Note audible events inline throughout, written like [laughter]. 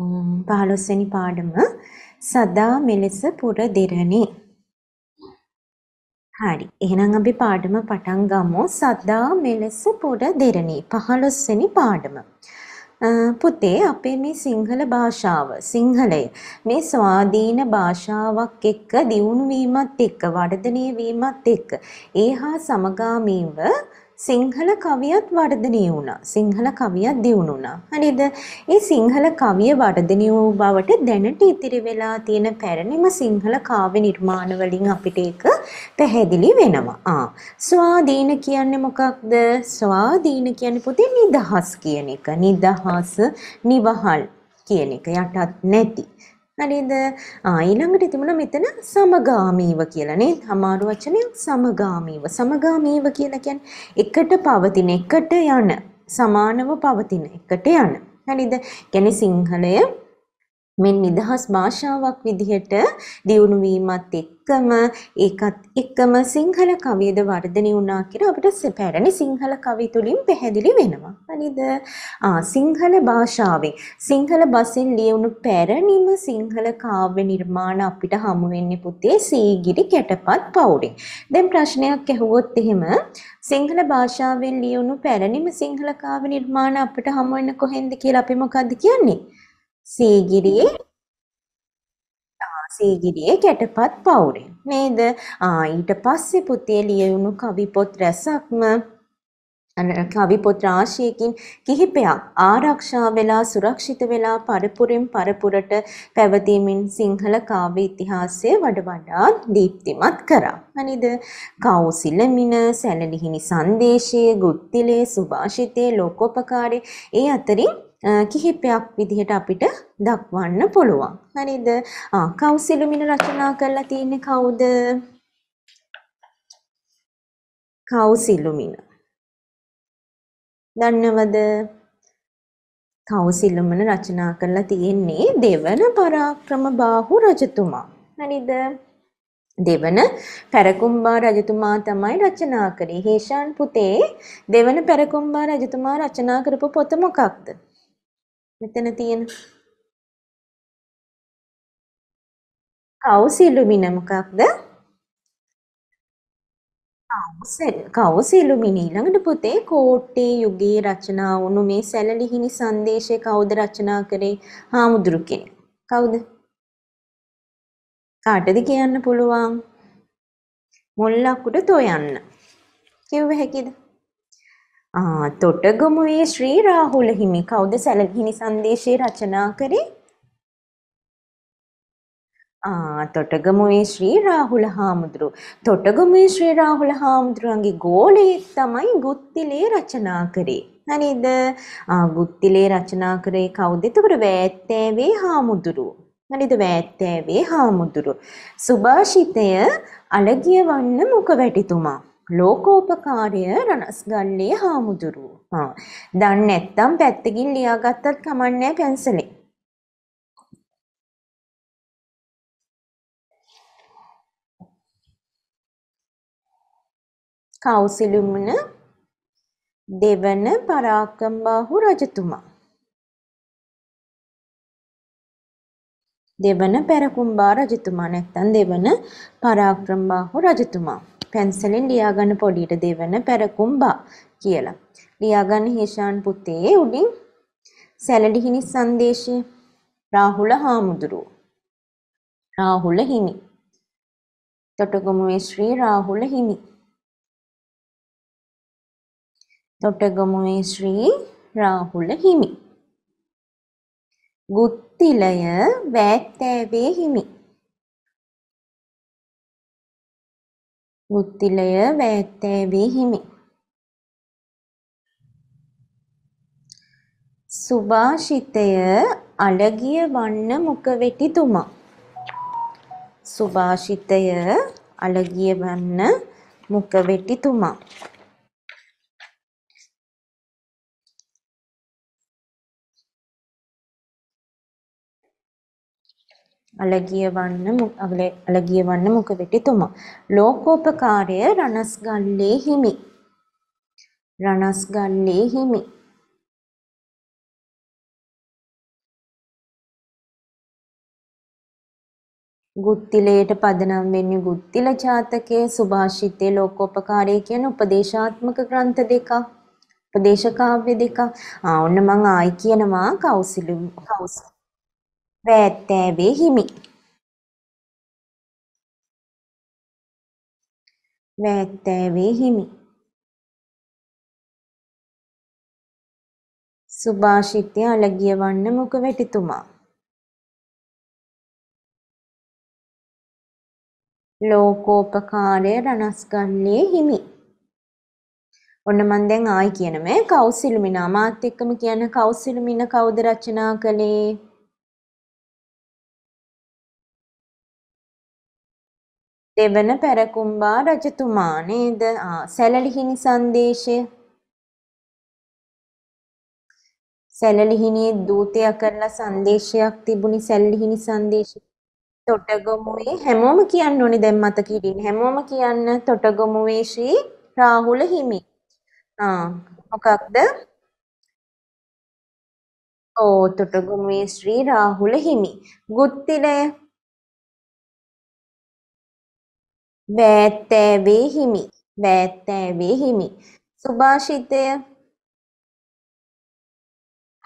15වෙනි පාඩම සදා මෙලෙස පුරදෙරණි. හරි. එහෙනම් අපි පාඩම පටන් ගමු. සදා මෙලෙස පුරදෙරණි. 15වෙනි පාඩම. පුතේ අපේ මේ සිංහල භාෂාව සිංහලය මේ ස්වාධීන භාෂාවක් එක්ක දියුණු වීමත් එක්ක වර්ධනය වීමත් එක්ක ඒහා සමගාමීව සිංහල කවියත් වර්ධනය වුණා. සිංහල කවියත් දියුණු වුණා. හරිද? ඒ සිංහල කවිය වර්ධනය වූ බවට දැනට ඉතිරි වෙලා තියෙන පැරණිම සිංහල කාව්‍ය නිර්මාණ වලින් අපිට ඒක පැහැදිලි වෙනවා. ආ. ස්වාධීන කියන්නේ මොකක්ද? ස්වාධීන කියන්නේ පුතේ නිදහස් කියන එක. නිදහස්, නිවහල් කියන එක යටත් නැති. හරිද? ආ ඊළඟට තිබුණා මෙතන සමගාමීව කියලා නේද? අමාරු වචනයක් සමගාමීව. සමගාමීව කියලා කියන්නේ එකට පවතින එකට යන සමානව පවතින එකට යන. හරිද? කියන්නේ සිංහලයේ මේ නිදහස් භාෂාවක් විදිහට දියුණු වීමත් එක්කම ඒකත් එක්කම සිංහල කවියද වර්ධනය වුණා කියලා අපිට පැරණි සිංහල කවි තුලින් පැහැදිලි වෙනවා. හරිද? ආ සිංහල භාෂාවේ සිංහල බසින් ලියවුණු පැරණිම සිංහල කාව්‍ය නිර්මාණ අපිට හමු වෙන්නේ පුතේ සීගිරි කැටපත් පවුරේ. දැන් ප්‍රශ්නයක් ඇහුවොත් එහෙම සිංහල භාෂාවෙන් ලියවුණු පැරණිම සිංහල කාව්‍ය නිර්මාණ අපිට හමු වෙන්නේ කොහෙන්ද කියලා අපි මොකද්ද කියන්නේ? සීගිරියේ සීගිරියේ කැටපත් පවුරේ නේද? ආ ඊට පස්සේ පුතේ ලියවුණු කවි පොත් රැසක්ම කවි පොත් රාශියකින් කිහිපයක් ආරක්ෂා වෙලා සුරක්ෂිත වෙලා පරපුරෙන් පරපුරට පැවතීමෙන් සිංහල කාව්‍ය ඉතිහාසය වඩ වඩා දීප්තිමත් කරා. හරිද? කෞසිලමින, සැලලිහිණි සංදේශයේ, ගුත්තිලේ, සුභාෂිතේ, ලෝකෝපකාරේ ඒ අතරින් කිහිපයක් විදිහට අපිට දක්වන්න පුළුවන්. හරිද? ආ කවුසිලුමින රචනා කරලා තියෙන්නේ කවුද? කවුසිලුමින. දන්නවද? කවුසිලුමින රචනා කරලා තියෙන්නේ දෙවන පරාක්‍රම බාහු රජතුමා. හරිද? දෙවන පැරකුම්බා රජතුමා තමයි රචනා කරේ. හේෂාන් පුතේ දෙවන පැරකුම්බා රජතුමා රචනා කරපු පොත මොකක්ද? මෙතන තියෙන කවුසිලුමින මොකක්ද? කවුසිලුමින ඊළඟට පුතේ කෝට්ටේ යුගයේ රචනා වුණු මේ සැලලිහිණි සංදේශය කවුද රචනා කරේ? හාමුදුරු කෙනෙක්. කවුද? කාටද කියන්න පුළුවන්? මොල්ලක්කුඩ තොයන්න. කිව්ව හැකිද? තොටගමුවේ ශ්‍රී රාහුල හිමි කවුද සැලගිනි සංදේශය රචනා කරේ? තොටගමුවේ ශ්‍රී රාහුල හාමුදුරු. තොටගමුවේ ශ්‍රී රාහුල හාමුදුරුවන්ගේ ගෝලයෙක් තමයි ගුත්තිලේ රචනා කරේ. හරිද? ගුත්තිලේ රචනා කරේ කවුද? එතකොට වෑත්තෑවේ හාමුදුරුවෝ. නලිද වෑත්තෑවේ හාමුදුරු. සුභාෂිතය අලගිය වන්න මුක වැටිතුමා. ලෝකෝපකාරය රනස්ගල්ලේ හාමුදුරුව දන්න නැත්තම් පැත්තකින් ලියාගත්තත් කමන්නෑ පැන්සලේ කවුසිලුම්න දෙවන පරාකම්බාහු රජතුමා දෙවන පැරකුම්බා රජතුමා නැත්තම් දෙවන පරාක්‍රම්බාහු රජතුමා පැන්සලෙන් ලියාගන්න පොඩියට දෙවන පැරකුම්බා කියලා. ලියාගන්න හේෂාන් පුතේ උඩින් සැලඩි හිනි සංදේශය රාහුල හාමුදුරුව. රාහුල හිමි. තොටගමුවේ ශ්‍රී රාහුල හිමි. තොටගමුවේ ශ්‍රී රාහුල හිමි. ගුත්තිලය වෑත්තෑවේ හිමි. මුත්තිලය වැත්තෑවේ හිමි. සුභාෂිතය අලගිය වන්න මුකවෙටිතුමා. සුභාෂිතය අලගිය වන්න මුකවෙටිතුමා. අලගිය වන්න අලගිය වන්න මුකවිටිතුමා. ලෝකෝපකාරය රණස්ගල්ලේ හිමි. රණස්ගල්ලේ හිමි. ගුත්තිලයට පදනම් වෙන්නේ ගුත්තිල ජාතකයේ සුභාෂිතයේ ලෝකෝපකාරය කියන උපදේශාත්මක ග්‍රන්ථ දෙකක්. උපදේශ කාව්‍ය දෙකක්. ආ ඔන්න මං ආයි කියනවා කෞසිලු කෞසිලු වැෑත්තෑවේ හිමි. වැෑත්තෑවේ හිමි. සුභාෂිතය අලගිය වන්න මොක වැටිතුමා. ලෝකෝපකාරය රනස්ගල්ලේ හිමි. ඔන්න මන් දැන් ආයි කියනම කවුසිලුමිනා මාත් එක්කම කියන කවුසිලුමින කවුද රචනා කළේ තෙවන පැරකුම්බා රජතුමා නේද? සැලලිහිණි සංදේශය. සැලලිහිණියේ දූතයා කරලා සංදේශයක් තිබුණේ සැලලිහිණි සංදේශය. තොටගමුවේ හැමෝම කියන්න ඕනේ දැන් මතක හිටින්න. හැමෝම කියන්න තොටගමුවේ ශ්‍රී රාහුල හිමි. ආ මොකක්ද? ඕ තොටගමුවේ ශ්‍රී රාහුල හිමි. ගුත්තිලය වෑත්තෑවේ හිමි වෑත්තෑවේ හිමි සුභාෂිතය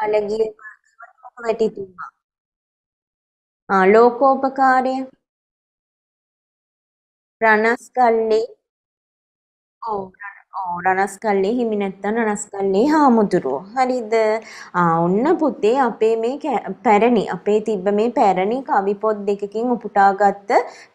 අලගිය වැටිතුමා ආලෝකෝපකාරය රණස්කල්ලේ ඔව් රනස්කල්ලේ හිමි නැත්තම් රනස්කල්ලේ හාමුදුරුවෝ. හරිද? ඔන්න පුතේ අපේ මේ පැරණි අපේ තිබ්බ මේ පැරණි කවි පොත් දෙකකින් උපුටාගත්ත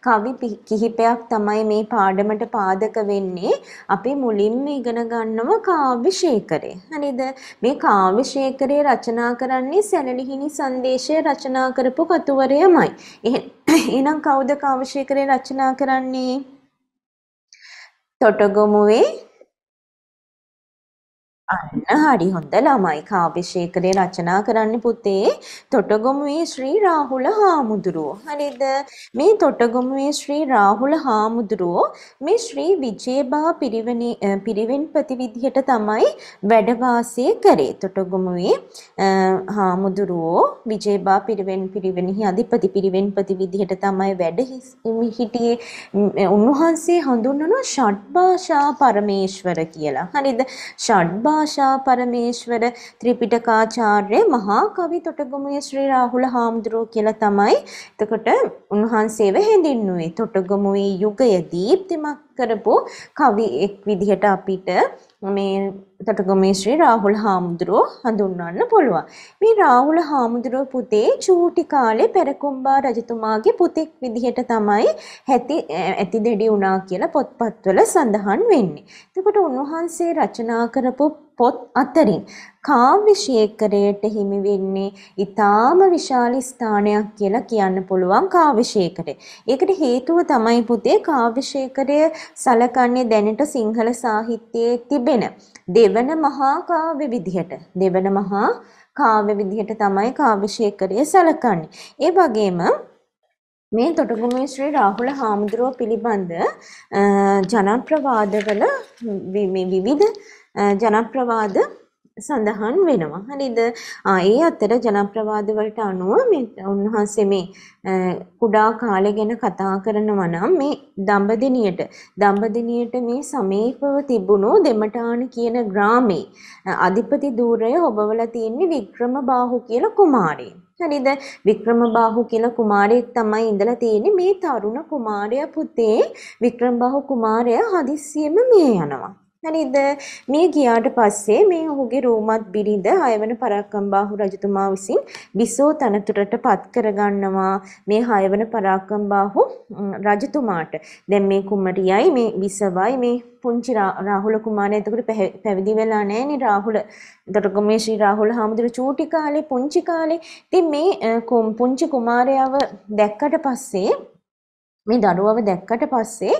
කවි කිහිපයක් තමයි මේ පාඩමට පාදක වෙන්නේ. අපි මුලින්ම ඉගෙන ගන්නව කාව්‍ය ශේකරය. හරිද? මේ කාව්‍ය ශේකරය රචනා කරන්නේ සැලලිහිණි සංදේශය රචනා කරපු කතුවරයමයි. එහෙනම් කවුද කාව්‍ය ශේකරය රචනා කරන්නේ? තොටගමුවේ අන්න හරි හොඳ ළමයි කාව්‍යශේකරේ රචනා කරන්න පුතේ තොටගොමුවේ ශ්‍රී රාහුල හාමුදුරුවෝ. හරිද? මේ තොටගොමුවේ ශ්‍රී රාහුල හාමුදුරුවෝ මේ ශ්‍රී විජේබා පිරිවෙනේ පිරිවෙන් ප්‍රතිවිධියට තමයි වැඩ වාසය කරේ. තොටගොමුවේ හාමුදුරුවෝ විජේබා පිරිවෙන් පිරිවෙනෙහි අධිපති පිරිවෙන් ප්‍රතිවිධියට තමයි වැඩ හිටියේ. උන්වහන්සේ හඳුන්වනවා ෂඩ් භාෂා පරමේශ්වර කියලා. හරිද? ෂඩ් භාෂා පරමේශ්වර ත්‍රිපිටකාචාර්ය මහා කවි තොටගමුවේ ශ්‍රී රාහුල හාමුදුරුව කියලා තමයි එතකොට උන්වහන්සේව හැඳින්නුවේ. තොටගමුවේ යුගය දීප්තිමත් කරපු කවියෙක් විදිහට අපිට මේ තටගමේ ශ්‍රී රාහුල් හාමුදුරුව හඳුන්වන්න පුළුවන්. මේ රාහුල හාමුදුරුව පුතේ චූටි කාලේ පෙරකුම්බා රජතුමාගේ පුතෙක් විදිහට තමයි ඇති ඇති දෙඩි වුණා කියලා පොත්පත්වල සඳහන් වෙන්නේ. එතකොට උන්වහන්සේ රචනා කරපු පොත් අතරින් කාව්‍යශේකරයට හිමි වෙන්නේ ඊටාම විශාල ස්ථානයක් කියලා කියන්න පුළුවන් කාව්‍යශේකරය. ඒකට හේතුව තමයි පුතේ කාව්‍යශේකරය සලකන්නේ දැනට සිංහල සාහිත්‍යයේ තිබෙන දෙවන මහා කාව්‍ය විදිහට. දෙවන මහා කාව්‍ය විදිහට තමයි කාව්‍යශේකරය සලකන්නේ. ඒ වගේම මේ තොටගුමේ ශ්‍රී රාහුල හාමුදුරුව පිළිබඳ ජනප්‍රවාදවල විවිධ ජනප්‍රවාද සඳහන් වෙනවා. හරිද? ඒ අතර ජනප්‍රවාද වලට අනුව මේ උන්වහන්සේ මේ කුඩා කාලේ ගැන කතා කරනවා නම් මේ දඹදෙනියට දඹදෙනියට මේ සමීපව තිබුණු දෙමටාන කියන ග්‍රාමේ අධිපති ධූරය හොබවලා තියෙන්නේ වික්‍රමබාහු කියලා කුමාරයෙක්. හරිද? වික්‍රමබාහු කියලා කුමාරයෙක් තමයි ඉඳලා තියෙන්නේ මේ තරුණ කුමාරයා පුතේ වික්‍රමබාහු කුමාරයා හදිස්සියෙම මිය යනවා. හරිද මිය ගියාට පස්සේ මේ ඔහුගේ රෝමත් බිරිඳ හයවන පරාක්‍රමබාහු රජතුමා විසින් බිසෝ තනතුරට පත් කරගන්නවා මේ හයවන පරාක්‍රමබාහු රජතුමාට දැන් මේ කුමරියයි මේ විසවයි මේ පුංචි රාහුල කුමාරයා එතකොට පැවිදි වෙලා නැහැ රාහුල එතකොට මේ ශ්‍රී රාහුල හාමුදුරු චූටි කාලේ පුංචි කාලේ ඉතින් මේ පුංචි කුමාරයාව දැක්කට පස්සේ මේ දරුවව දැක්කට පස්සේ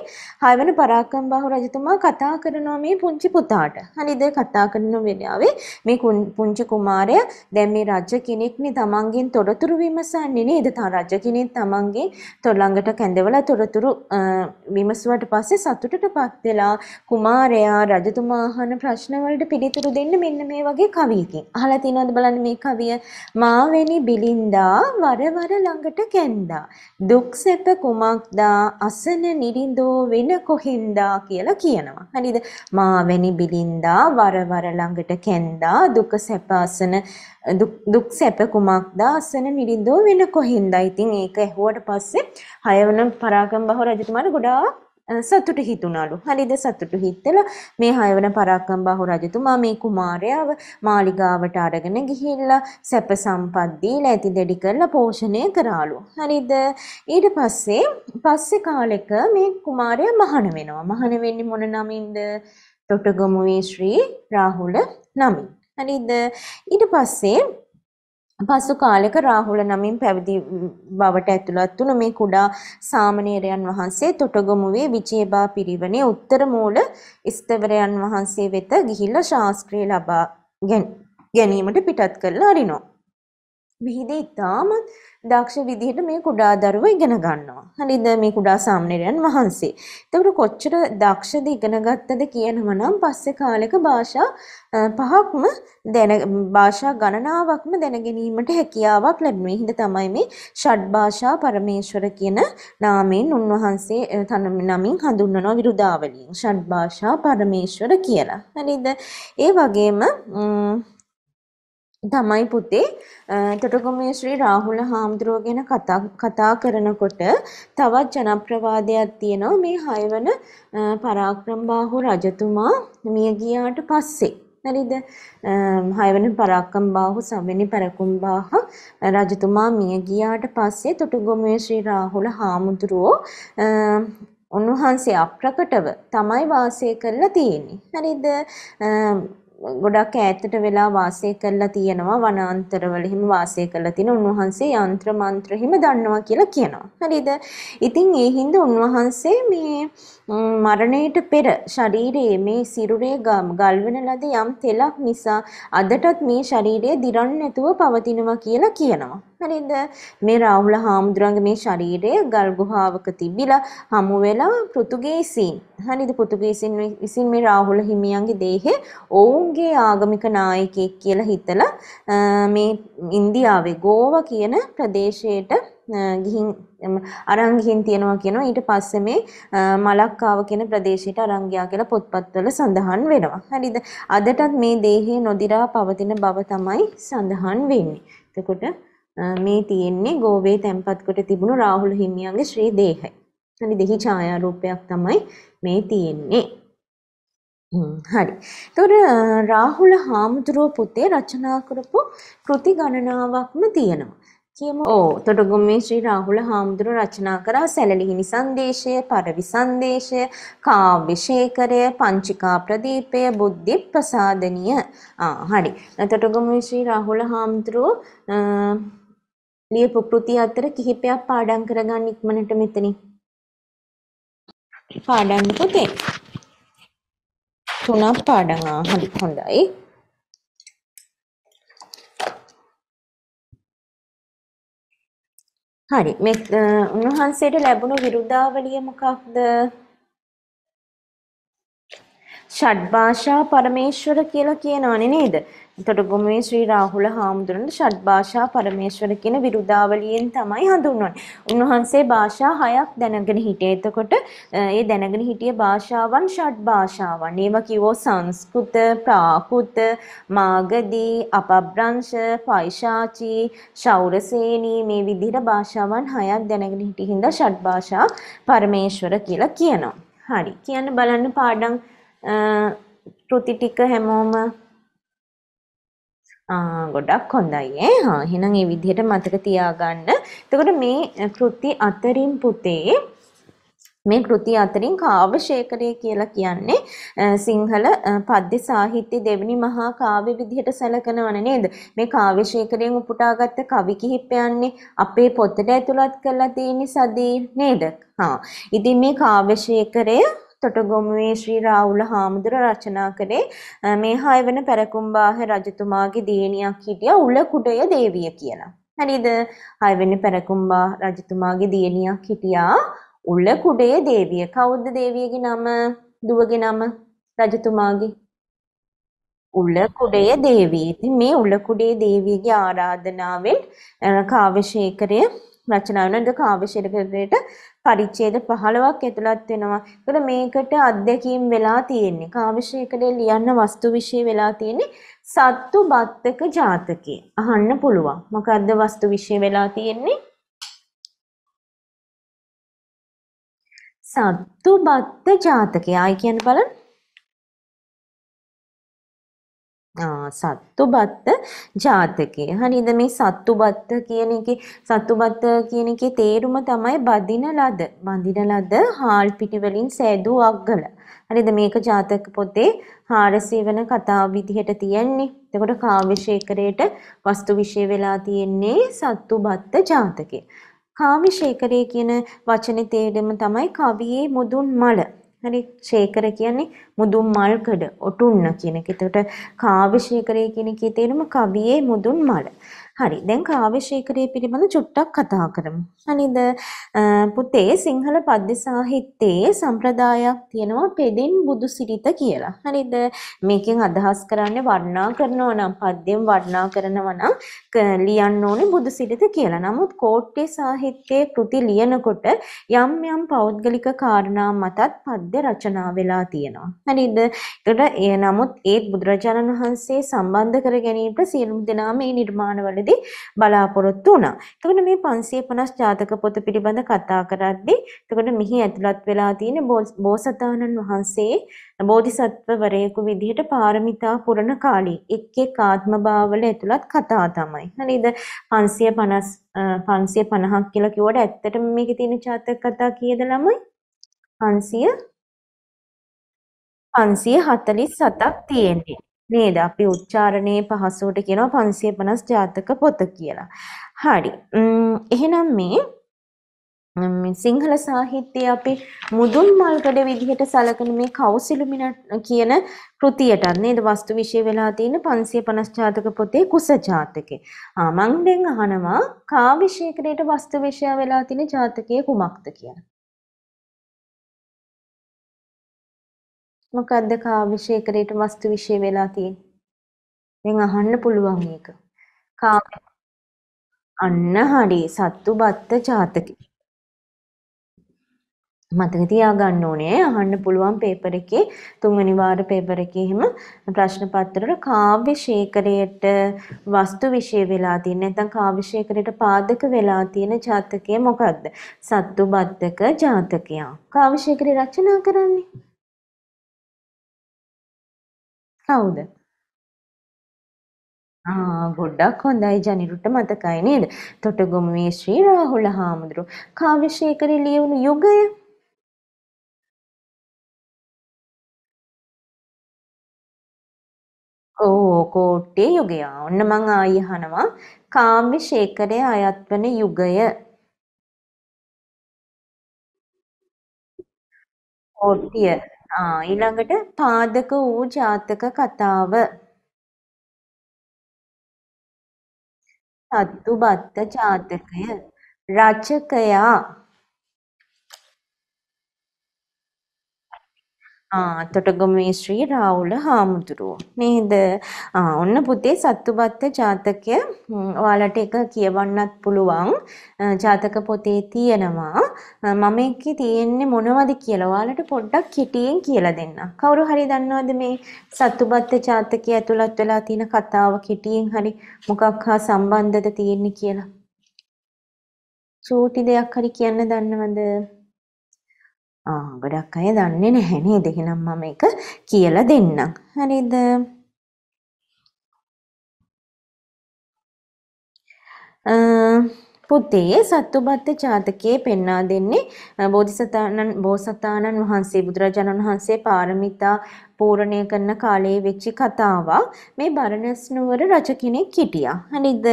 හයවන පරාක්‍රම බාහු රජතුමා කතා කරනවා මේ පුංචි පුතාට. හරිද කතා කරන වෙලාවේ මේ පුංචි කුමාරයා දැන් මේ රජ කෙනෙක්නේ තමන්ගෙන් තොරතුරු විමසන්නේ නේද? තා රජ කෙනෙක් තමන්ගෙන් තොළඟට කැඳවලා තොරතුරු විමසුවට පස්සේ සතුටටපත් වෙලා කුමාරයා රජතුමා අහන ප්‍රශ්න වලට පිළිතුරු දෙන්න මෙන්න මේ වගේ කවියකින්. අහලා තියෙනවද බලන්න මේ කවිය? මාවෙනි බිලින්දා වරවර ළඟට කැඳා දුක් සැප කුමක්දා අසන නිරිඳෝ වෙන කොහෙන්දා කියලා කියනවා. හරිද? මා වැනි බිලින්දා වරවර ළඟට කැන්දා දුක සැප අසන දුක් සැප කුමක්දා අසන නිරිඳෝ වෙන කොහෙන්දා. ඉතින් ඒක ඇහුවට පස්සේ හයවන පරාගම්බහ රජතුමාට ගොඩාක් සතුට හිතුණලු. හරිද සතුටු හිතලා මේ හයවන පරාක්‍රමබාහු රජතුමා මේ කුමාරයාව මාලිගාවට අරගෙන ගිහිල්ලා සැප සම්පත් දීලා ඇති දෙඩි කරලා පෝෂණය කරාලු. හරිද? ඊට පස්සේ පස්සේ කාලෙක මේ කුමාරයා මහාන වෙනවා. මහාන වෙන්නේ මොන නමින්ද? තොටගමුවේ ශ්‍රී රාහුල නමින්. හරිද? ඊට පස්සේ පසු කාලෙක රාහුල නමින් පැවිදි බවට ඇතුළත් වුණු මේ කුඩා සාමණේරයන් වහන්සේ තොටගමුවේ විජේබා පිරිවනේ උත්තර මූල ස්තවරයන් වහන්සේ වෙත ගිහිල්ලා ශාස්ත්‍රීය ලබා ගැනීමට පිටත් කරලා අරිනවා. මෙහිදී ඉතාමත් දක්ෂ විදිහට මේ කුඩා දරුවා ඉගෙන ගන්නවා. හරිද මේ කුඩා සාමණේරයන් වහන්සේ. එතකොට කොච්චර දක්ෂද ඉගෙන ගත්තද කියනම නම් පස්සේ කාලෙක භාෂා පහක්ම දැන භාෂා ගණනාවක්ම දැන ගැනීමට හැකියාවක් ලැබුණේ. හිඳ තමයි මේ ෂඩ් භාෂා පරමේශ්වර කියන නාමයෙන් උන්වහන්සේ තන නමින් හඳුන්වනවා විරුදාවලියෙන්. ෂඩ් භාෂා පරමේශ්වර කියලා. හරිද? ඒ වගේම තමයි පුතේ තොටගොමේ ශ්‍රී රාහුල හාමුදුරුවෝ ගැන කතා කතා කරනකොට තවත් ජනප්‍රවාදයක් තියෙනවා මේ හයවන පරාක්‍රම බාහු රජතුමා මිය ගියාට පස්සේ හරිද හයවන පරාක්‍රම බාහු සවෙනි පරකුම් බාහ රජතුමා මිය ගියාට පස්සේ තොටගොමේ ශ්‍රී රාහුල හාමුදුරුවෝ උන්වහන්සේ අප්‍රකටව තමයි වාසය කරලා තියෙන්නේ හරිද ගොඩක් ඈතට වෙලා වාසය කරලා තියෙනවා වනාන්තරවල හිම වාසය කරලා තියෙන උන්වහන්සේ යంత్ర මන්ත්‍ර හිම දන්නවා කියලා කියනවා. හරිද? ඉතින් ඒ හින්දා උන්වහන්සේ මේ මරණයට පෙර ශරීරයේ මේ සිරුරේ ගල්වන ලද යම් තෙලක් නිසා අදටත් මේ ශරීරය දිරන්නේ නැතුව පවතිනවා කියලා කියනවා. හරිද? මේ රාහුල හාමුදුරන්ගේ මේ ශරීරය ගල් ගුහාවක තිබිලා හමු වෙලා පෘතුගීසීන්. හරිද? පෘතුගීසීන් විසින් මේ රාහුල හිමියන්ගේ දේහය ඔවුන්ගේ ආගමික නායකයෙක් කියලා හිතලා මේ ඉන්දියාවේ ගෝවා කියන ප්‍රදේශයට ගිහින් අරංගින් තියෙනවා කියනවා ඊට පස්සේ මේ මලක්කාව කියන ප්‍රදේශයට අරංගියා කියලා පොත්පත්වල සඳහන් වෙනවා. හරිද? අදටත් මේ දේහේ නොදිරා පවතින බව තමයි සඳහන් වෙන්නේ. එතකොට මේ තියෙන්නේ ගෝවේ තැන්පත් කොට තිබුණු රාහුල හිමියන්ගේ ශ්‍රී දේහය. හරි දෙහි ඡායාරූපයක් තමයි මේ තියෙන්නේ. හරි. එතකොට රාහුල හාමුදුරුව පුතේ රචනා කරපු කෘති ගණනාවක්ම තියෙනවා. කියමු. ඕ තොටගොම්මේ ශ්‍රී රාහුල හාමුදුරුව රචනා කරා සැලලිහිණි සංදේශය, පරවි සංදේශය, කාව්‍ය ශේකරය, පංචිකා ප්‍රදීපය, බුද්ධි ප්‍රසාදනීය. ආ හරි. තොටගොම්මේ ශ්‍රී රාහුල හාමුදුරුව ලියපු කෘති අතර කිහිපයක් පාඩම් කරගන්න ඉක්මනට මෙතනින්. පාඩම් පුතේ. තුනක් පාඩම් ආ හරි හොඳයි. හරි මේ උන්වහන්සේට ලැබුණු විරුද්ධාවලිය මොකක්ද? ෂඩ් භාෂා පරමේශ්වර කියලා කියනවනේ නේද? තොටගොමුවේ ශ්‍රී රාහුල හාමුදුරන්ට ෂඩ්භාෂා පරමේශ්වර කියන විරුදාවලියෙන් තමයි හඳුන්වන්නේ. උන්වහන්සේ භාෂා හයක් දැනගෙන හිටියේ. එතකොට ඒ දැනගෙන හිටිය භාෂාවන් ෂඩ්භාෂාවන්. ඒවා කිව්වෝ සංස්කෘත, ප්‍රාකෘත, මාගදී, අපබ්‍රංශ, පෛශාචී, ශෞරසේනී මේ විදිහට භාෂාවන් හයක් දැනගෙන හිටිය හින්දා ෂඩ්භාෂා පරමේශ්වර කියලා කියනවා. හරි. කියන්න බලන්න පාඩම් කෘති ටික හැමෝම ගොඩක් හොඳයි ඈ. හා එහෙනම් මේ විදිහට මතක තියාගන්න. එතකොට මේ කෘති අතරින් පුතේ මේ කෘති අතරින් කාව්‍යශේකරය කියලා කියන්නේ සිංහල පද්‍ය සාහිත්‍ය දෙවනි මහා කාව්‍ය විදිහට සැලකනවන නේද? මේ කාව්‍යශේකරයෙන් උපුටාගත්ත කවි කිහිපයන්නේ අපේ පොතට ඇතුළත් කරලා තියෙන සදී නේද? හා. ඉතින් මේ කාව්‍යශේකරය තොටගොමුවේ ශ්‍රී රාහුල හාමුදුර රචනා කරේ මේ හයවන පැරකුම්බාහ රජතුමාගේ දියණියක් හිටියා උලකුඩය දේවිය කියලා. හරිද? හයවෙනි පැරකුම්බා රජතුමාගේ දියණියක් හිටියා උලකුඩය දේවිය. කවුද දේවියගේ නම? දුවගේ නම රජතුමාගේ උලකුඩය දේවිය. ඉතින් මේ උලකුඩේ දේවියගේ ආරාධනාවෙන් කාව්‍යශේකරය රචනා වෙනවා. ඒක කාව්‍යශීලකයට පරිච්ඡේද 15ක් ඇතුළත් වෙනවා. ඒකල මේකට අධ්‍යක්ීම් වෙලා තියෙන්නේ. කාව්‍යශීලකලේ ලියන්න වස්තු විශ්ය වෙලා තියෙන්නේ සත්තු බත්තක ජාතකය. අහන්න පුළුවන්. මොකද්ද වස්තු විශ්ය වෙලා තියෙන්නේ? සත්තු බත්ත ජාතකය. ආයි කියන්න බලන්න. සත්තු බත්ත ජාතකය. හරිද මේ සත්තු බත්ත කියන එකේ සත්තු බත්ත කියන එකේ තේරුම තමයි බදින ලද. බඳින ලද හාල් පිටි වලින් සෑදූ අග්ගල. හරිද මේක ජාතක පොතේ 400 වෙනි කතාව විදිහට තියෙන්නේ. එතකොට කාව්‍ය ශේකරයේට වස්තු විෂය වෙලා තියෙන්නේ සත්තු බත්ත ජාතකය. කාව්‍ය ශේකරය කියන වචනේ තේරුම තමයි කවියේ මුදුන් මල. හරි ශේකර කියන්නේ මුදුන් මල්කඩ ඔටුන්න කියන එක. එතකොට කාව්‍ය ශේකරය කියන එකේ තේරුම කවියේ මුදුන් මල. හරි දැන් කාව්‍ය ශේකරයේ පිළිබඳ චුට්ටක් කතා කරමු. හරිද? පුතේ සිංහල පද්‍ය සාහිත්‍යයේ සම්ප්‍රදායක් තියෙනවා පෙදින් බුදු සිරිත කියලා. හරිද? මේකෙන් අදහස් කරන්නේ වර්ණනා කරනවා නම් පද්‍යයෙන් වර්ණනා කරනවා නම් ලියන්න ඕනේ බුදු සිරිත කියලා. නමුත් කෝට්ටේ සාහිත්‍යයේ කෘති ලියනකොට යම් යම් පෞද්ගලික කාරණා මතත් පද්‍ය රචනා වෙලා තියෙනවා. හරිද? ඒකට ඒ නමුත් ඒත් බුදුරජාණන් වහන්සේ සම්බන්ධ කර ගැනීමට සියලුම දෙනා මේ නිර්මාණවල කියන්නදී බලාපොරොත්තු වුණා. එතකොට මේ 550 ජාතක පොත පිළිබඳ කතා කරද්දී එතකොට මිහි ඇතුළත් වෙලා තියෙන බෝසතාණන් වහන්සේ බෝධිසත්වවරයෙකු විදිහට පාරමිතා පුරණ කාලේ එක් එක් ආත්මභාවවල ඇතුළත් කතා තමයි. හරිද? 550 550ක් කියලා කිව්වට ඇත්තටම මේකේ තියෙන ජාතක කතා කීයද ළමයි? 500 547ක් තියෙන්නේ. නේද? අපි උච්චාරණයේ පහසුවට කියනවා 550 ජාතක පොත කියලා. හරි. එහෙනම් මේ සිංහල සාහිත්‍යයේ අපි මුදුන් මල්කඩ විදිහට සලකන මේ කෞසිලුමින කියන කෘතියට නේද වස්තු විෂය වෙලා තියෙන 550 ජාතක පොතේ කුස ජාතකේ. ආ මං දැන් අහනවා කා විෂයකරේට වස්තු විෂය වෙලා තියෙන ජාතකයේ කුමක්ද කියලා. මොකද්ද කාමශේකරයට වස්තු විශේෂ වෙලා තියෙන්නේ? දැන් අහන්න පුළුවන් මේක. කාම අන්න හරි සත්තු බත්ත ජාතක මතක තියාගන්න ඕනේ අහන්න පුළුවන් පේපර් එකේ තුන්වෙනි වාර පේපර් එකේ එහෙම ප්‍රශ්න පත්‍රවල කාව්‍ය ශේකරයට වස්තු විෂය වෙලා තියෙන නැත්නම් කාව්‍ය ශේකරයට පාදක වෙලා තියෙන ජාතකය මොකද්ද? සත්තු බද්දක ජාතකයක්. කාව්‍ය ශේකරේ රචනා කරන්නේ කවුද? ආ ගොඩක් හොඳයි ජනිරුට මතකයි නේද? තොටගොමුවේ ශ්‍රී රාහුල හාමුදුරුව කාව්‍ය ශේකරේ ලියවුණු යුගය. ඕ කෝට්ටේ යුගය. ඔන්න මං ආයි අහනවා කාව්‍ය ශේකරයේ අයත් වන යුගය. කෝට්ටිය ඊළඟට පාදක වූ ජාතක කතාව. සත්තු බත්ත ජාතකය රචකයා තොටගොමේ ශ්‍රී රාහුල හාමුදුරුවෝ නේද? ඔන්න පුතේ සත්තුබත්ත ජාතකය ඔයාලට එක කියවන්නත් පුළුවන්. ජාතක පොතේ තියෙනවා. මම එකේ තියෙන්නේ මොනවද කියලා ඔයාලට පොඩ්ඩක් කෙටියෙන් කියලා දෙන්න. කවුරු හරි දන්නවද මේ සත්තුබත්ත ජාතකය ඇතුළත් වෙලා තියෙන කතාව කෙටියෙන් හරි මොකක් හා සම්බන්ධද තියෙන්නේ කියලා? සූටි දෙයක් හරි කියන්න දන්නවද? ගොඩක් අය දන්නේ නැහැ නේද? එහෙනම් මම ඒක කියලා දෙන්නම්. හරිද? පුතේ සත්තුබත්ත ජාතකයේ පෙන්වා දෙන්නේ බෝධිසතාණන් බෝසතාණන් වහන්සේ බුදුරජාණන් වහන්සේ පාරමිතා පූර්ණය කරන කාලයේ වෙච්ච කතාවක් මේ බරණස් නුවර රජ කෙනෙක් හිටියා. අනිද්ද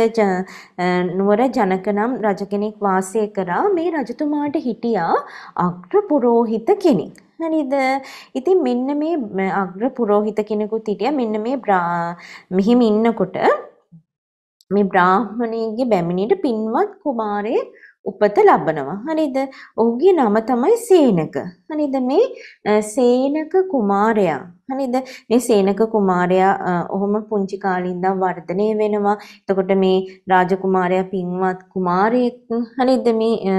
නුවර ජනක නම් රජ කෙනෙක් වාසය කරා මේ රජතුමාට හිටියා අග්‍ර පුරෝහිත කෙනෙක්. නේද? ඉතින් මෙන්න මේ අග්‍ර පුරෝහිත කෙනෙකුත් හිටියා. මෙන්න මේ මෙහිම ඉන්නකොට මේ බ්‍රාහ්මණයගේ බැමිණියට පින්වත් කුමාරයෙක් උපත ලබනවා. හරිද? ඔහුගේ නම තමයි සේනක. හරිද? මේ සේනක කුමාරයා. හරිද? මේ සේනක කුමාරයා ඔහොම පුංචි කාලේ ඉඳන් වර්ධනය වෙනවා. එතකොට මේ රාජකුමාරයා පින්වත් කුමාරයෙක්. හරිද? මේ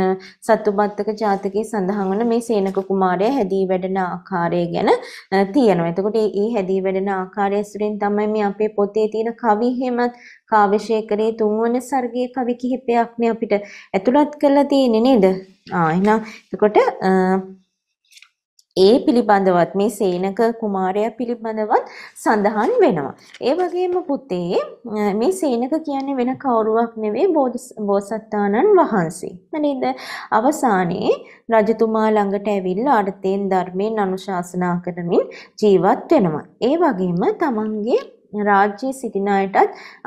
සත්තුබත්තක ජාතකයේ සඳහන් වන මේ සේනක කුමාරයා හැදී වැඩෙන ආකාරය ගැන තියෙනවා. එතකොට මේ හැදී වැඩෙන ආකාරය ඇසුරෙන් තමයි මේ අපේ පොතේ තියෙන කවි හැමත් කාව්‍යශේකරයේ තුන්වන සර්ගයේ කවි කිහිපයක්නේ අපිට ඇතුළත් කරලා තියෙන්නේ නේද? ආ එහෙනම් එතකොට ඒ පිළිබඳවත් මේ සේනක කුමාරයා පිළිබඳවත් සඳහන් වෙනවා. ඒ වගේම පුතේ මේ සේනක කියන්නේ වෙන කවුරුවක් නෙවෙයි බෝසත්තාණන් වහන්සේ. නේද? අවසානයේ රජතුමා ළඟට ඇවිල්ලා අර්ථයෙන් ධර්මයෙන් අනුශාසනා කරමින් ජීවත් වෙනවා. ඒ වගේම තමන්ගේ රාජ්‍යයේ සිටින අයටත්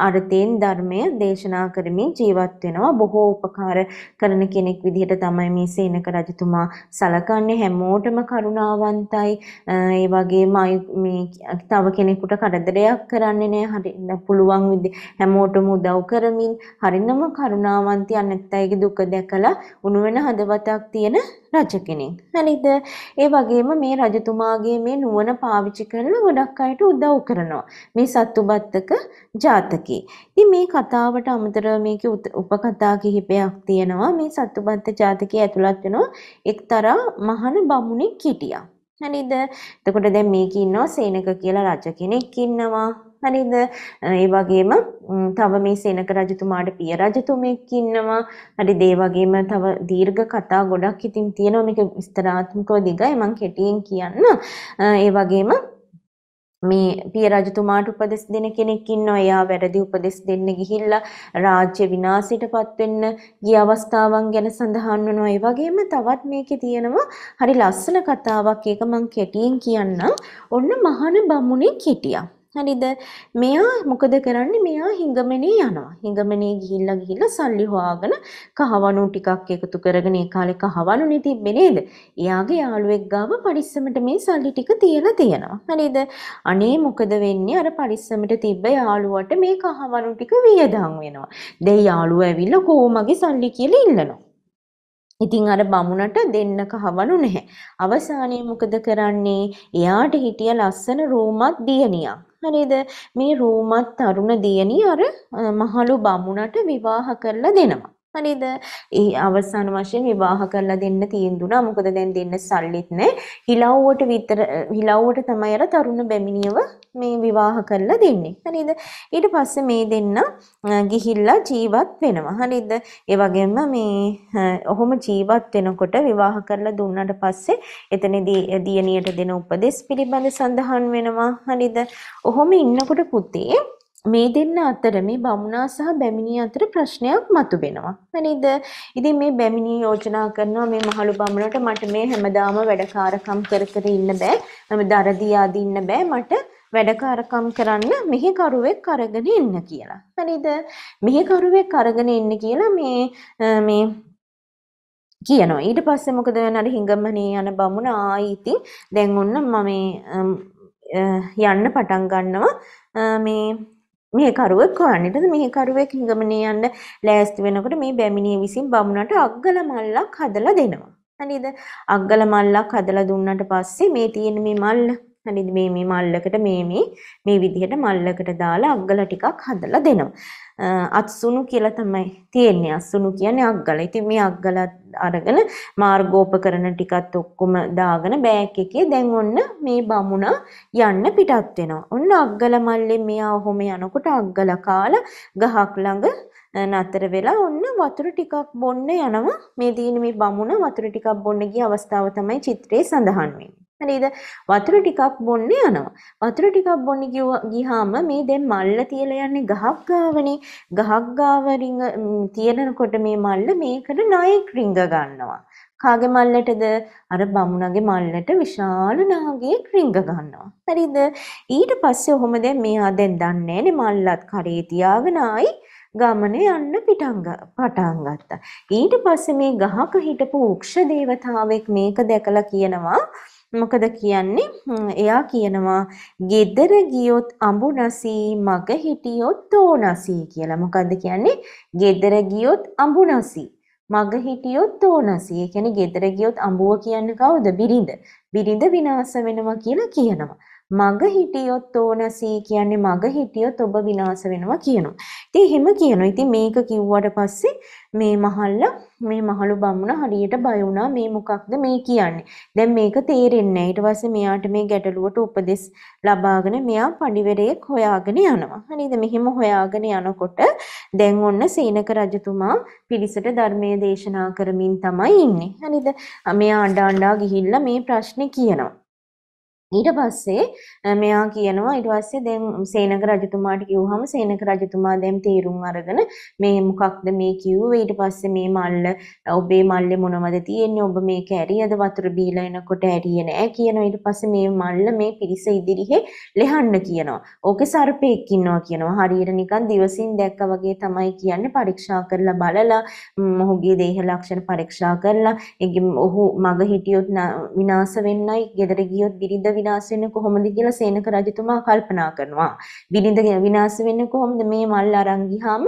අර්ථයෙන් ධර්මය දේශනා කරමින් ජීවත් වෙනවා බොහෝ උපකාර කරන කෙනෙක් විදිහට තමයි මේ සේනක රජතුමා සලකන්නේ හැමෝටම කරුණාවන්තයි ඒ වගේම මේ තව කෙනෙකුට කරදරයක් කරන්නේ නැහැ හරි පුළුවන් හැමෝටම උදව් කරමින් හරිනම කරුණාවන්තයන් නැත්තයිගේ දුක දැකලා උණු වෙන හදවතක් තියෙන රජ කෙනෙක්. හරිද? ඒ වගේම මේ රජතුමාගේ මේ නුවණ පාවිච්චි කරලා ගොඩක් අයට උදව් කරනවා. මේ සත්තුබත්තක ජාතකේ. ඉතින් මේ කතාවට අමතරව මේකේ උපකතා කිහිපයක් තියෙනවා. මේ සත්තුබත්ත ජාතකයේ ඇතුළත් වෙනවා එක්තරා මහාන බමුණෙක් හිටියා. හරිද? එතකොට දැන් මේකේ ඉන්නවා සේනක කියලා රජ කෙනෙක් ඉන්නවා. හරිද? ඒ වගේම තව මේ සෙනක රජතුමාට පිය රජතුමෙක් ඉන්නවා. හරිද? ඒ වගේම තව දීර්ඝ කතා ගොඩක් ඉතින් තියෙනවා. මේක විස්තරාත්මකව දිගයි මම කෙටියෙන් කියන්න. ඒ වගේම මේ පිය රජතුමාට උපදෙස් දෙන කෙනෙක් ඉන්නවා. එයා වැරදි උපදෙස් දෙන්න ගිහිල්ලා රාජ්‍ය විනාශයටපත් වෙන්න ගිය අවස්ථාවන් ගැන සඳහන් වෙනවා. ඒ වගේම තවත් මේකේ තියෙනවා හරි ලස්සන කතාවක්. ඒක මම කෙටියෙන් කියන්නම්. ඔන්න මහාන බමුණෙක් හිටියා. හරිද? මෙයා මොකද කරන්නේ? මෙයා හිඟමනේ යනවා. හිඟමනේ ගිහිල්ලා ගිහිල්ලා සල්ලි හොයාගෙන කහවණු ටිකක් එකතු කරගෙන ඒ කාලේ කහවණුනේ තිබ්බේ නේද? එයාගේ යාළුවෙක් ගාව පරිස්සමට මේ සල්ලි ටික තියලා තියෙනවා. හරිද? අනේ මොකද වෙන්නේ? අර පරිස්සමට තිබ්බ යාළුවට මේ කහවණු ටික වියදම් වෙනවා. දැන් යාළුවා ඇවිල්ලා කොහොමගේ සල්ලි කියලා ඉල්ලනවා. ඉතින් අර බමුණට දෙන්න කහවණු නැහැ. අවසානයේ මොකද කරන්නේ? එයාට හිටිය ලස්සන රෝමත් දියණියක්. හරිද මේ රූමත් තරුණ දියණිය අර මහලු බමුණට විවාහ කරලා දෙනවා. හරිද? ඒ අවසාන වශයෙන් විවාහ කරලා දෙන්න තීන්දුනා. මොකද දැන් දෙන්න සල්ලිත් නැහැ. හිලව්වට විතර හිලව්වට තමයි අර තරුණ බැමිණියව මේ විවාහ කරලා දෙන්නේ. හරිද? ඊට පස්සේ මේ දෙන්න ගිහිල්ලා ජීවත් වෙනවා. හරිද? ඒ වගේම මේ ඔහොම ජීවත් වෙනකොට විවාහ කරලා දුන්නාට පස්සේ එතනදී දියණියට දෙන උපදෙස් පිළිබඳ සඳහන් වෙනවා. හරිද? ඔහොම ඉන්නකොට පුතේ මේ දෙන්න අතර මේ බමුණා සහ බැමිණිය අතර ප්‍රශ්නයක් මතුවෙනවා. හරිද? ඉතින් මේ බැමිණිය ಯೋಜනා කරනවා මේ මහලු බමුණට මට මේ හැමදාම වැඩකාරකම් කර කර ඉන්න බෑ. මම දරදී ආදී ඉන්න බෑ. මට වැඩකාරකම් කරන්න මෙහෙකරුවෙක් අරගෙන ඉන්න කියලා. හරිද? මෙහෙකරුවෙක් අරගෙන ඉන්න කියලා මේ මේ කියනවා. ඊට පස්සේ මොකද වෙන්නේ? අර හිඟමනේ යන බමුණ ආයි ඉතින් දැන් ඔන්න මම මේ යන්න පටන් ගන්නවා මේ මේ කරුවෙක් හොයන්නටද මේ කරුවෙක් හිඟමනේ යන්න ලෑස්ති වෙනකොට මේ බැමිණිය විසින් බමුණට අග්ගල මල්ලක් හදලා දෙනවා. හරිද? අග්ගල මල්ලක් හදලා දුන්නට පස්සේ මේ තියෙන මේ මල්ල හරිද මේ මේ මල්ලකට මේ මේ මේ විදිහට මල්ලකට දාලා අග්ගල ටිකක් හදලා දෙනවා. අත්සුණු කියලා තමයි තියෙන්නේ. අත්සුණු කියන්නේ අග්ගල. ඉතින් මේ අග්ගල අරගෙන මාර්ගෝපකරණ ටිකත් ඔක්කොම දාගෙන බෑග් එකේ දැන් ඔන්න මේ බමුණ යන්න පිටත් වෙනවා. ඔන්න අග්ගල මල්ලේ මෙයා ඔහොම යනකොට අග්ගල කාලා ගහක් ළඟ නතර වෙලා ඔන්න වතුර ටිකක් බොන්න යනවා. මේ දින මේ බමුණ වතුර ටිකක් බොන්න ගිය අවස්ථාව තමයි චිත්‍රයේ සඳහන් වෙන්නේ. හරිද? වතුර ටිකක් බොන්න යනවා. වතුර ටිකක් බොන්න ගියාම මේ දැන් මල්ල තියලා යන්නේ ගහක් ගාවනේ. ගහක් ගාව රිංග තියනකොට මේ මල්ල මේකට නායක රිංග ගන්නවා. කාගේ මල්ලටද? අර බමුණගේ මල්ලට විශාල නාගයෙක් රිංග ගන්නවා. හරිද? ඊට පස්සේ ඔහොම දැන් මෙයා දැන් දන්නේ නැනේ මල්ලත් කරේ තියාගෙන ආයි ගමනේ යන්න පිටංග පටන් ගත්තා. ඊට පස්සේ මේ ගහක හිටපු උක්ෂ දේවතාවෙක් මේක දැකලා කියනවා මොකද කියන්නේ එයා කියනවා ගෙදර ගියොත් අඹු නැසී මග හිටියොත් තෝ නැසී කියලා. මොකද්ද කියන්නේ ගෙදර ගියොත් අඹු නැසී මග හිටියොත් තෝ නැසී. ඒ කියන්නේ ගෙදර ගියොත් අඹුව කියන්නේ කවුද? බිරිඳ. බිරිඳ විනාශ වෙනවා කියලා කියනවා. මග හිටියොත් ඕනසී කියන්නේ මග හිටියොත් ඔබ විනාශ වෙනවා කියනවා. ඉතින් එහෙම කියනවා. ඉතින් මේක කිව්වට පස්සේ මේ මහල්ල මේ මහලු බමුණ හරියට බය වුණා මේ මොකක්ද මේ කියන්නේ. දැන් මේක තේරෙන්නේ නැහැ. ඊට පස්සේ මෙයාට මේ ගැටලුවට උපදෙස් ලබාගෙන මෙයා පඬිවරයෙක් හොයාගෙන යනවා. හරිද? මෙහෙම හොයාගෙන යනකොට දැන් ඔන්න සීනක රජතුමා පිරිසට ධර්මයේ දේශනා කරමින් තමයි ඉන්නේ. හරිද? මෙයා අඬ අඬා ගිහිල්ලා මේ ප්‍රශ්නේ කියනවා. ඊට පස්සේ මෙයා කියනවා ඊට පස්සේ දැන් සේනක රජතුමාට කිව්වහම සේනක රජතුමා දැන් තීරුම් අරගෙන මේ මොකක්ද මේ කිව්වේ ඊට පස්සේ මේ මල්ල ඔබේ මල්ලේ මොනවද තියෙන්නේ ඔබ මේක ඇරියද වතුර බීලා එනකොට ඇරියේ නෑ කියනවා ඊට පස්සේ මේ මල්ල මේ පිරිස ඉදිරියේ ලෙහන්න කියනවා ඕකේ සර්පෙක් ඉන්නවා කියනවා හරියට නිකන් දිවසින් දැක්කා වගේ තමයි කියන්නේ පරීක්ෂා කරලා බලලා මොහුගේ දේහ ලක්ෂණ පරීක්ෂා කරලා ඔහු මග හිටියොත් විනාශ වෙන්නයි ගෙදර ගියොත් බිරිඳ විනාශ වෙන්නේ කොහොමද කියලා සේනක රජතුමා කල්පනා කරනවා. බිරිඳ විනාශ වෙන්නේ කොහොමද මේ මල් අරන් ගියාම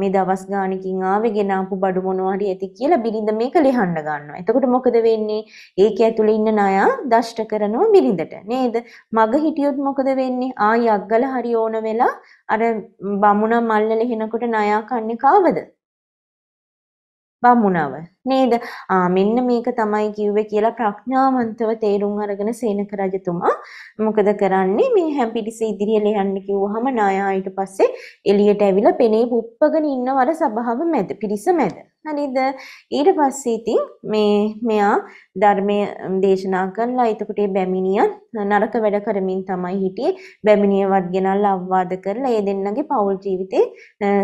මේ දවස් ගානකින් ආවේ ගෙනාපු බඩු මොනවා හරි ඇති කියලා බිරිඳ මේක ලිහන්න ගන්නවා. එතකොට මොකද වෙන්නේ? ඒක ඇතුලේ ඉන්න ණය දෂ්ට කරනවා බිරිඳට. නේද? මග හිටියොත් මොකද වෙන්නේ? ආයි අග්ගල හරි ඕන වෙලා අර බමුණ මල්ල ලිහිනකොට ණයා කන්නේ කාවද? බමුණව නේද මෙන්න මේක තමයි කිව්වේ කියලා ප්‍රඥාවන්තව තේරුම් අරගෙන සේනක රජතුමා මොකද කරන්නේ මේ හැම්පිටිස ඉදිරියට යන්න කිව්වහම නායා ඊට පස්සේ එළියට ඇවිල්ලා පෙනේ පුප්පගෙන ඉන්නවර සභාව මැද පිරිස මැද හරිද ඊට පස්සේ ඉතින් මේ මෙයා ධර්මය දේශනා කරලා එතකොට මේ බැමිණිය නරක වැඩ කරමින් තමයි හිටියේ බැමිණියවත් ගෙනල්ලා අවවාද කරලා ඒ දෙන්නගේ පෞල් ජීවිතේ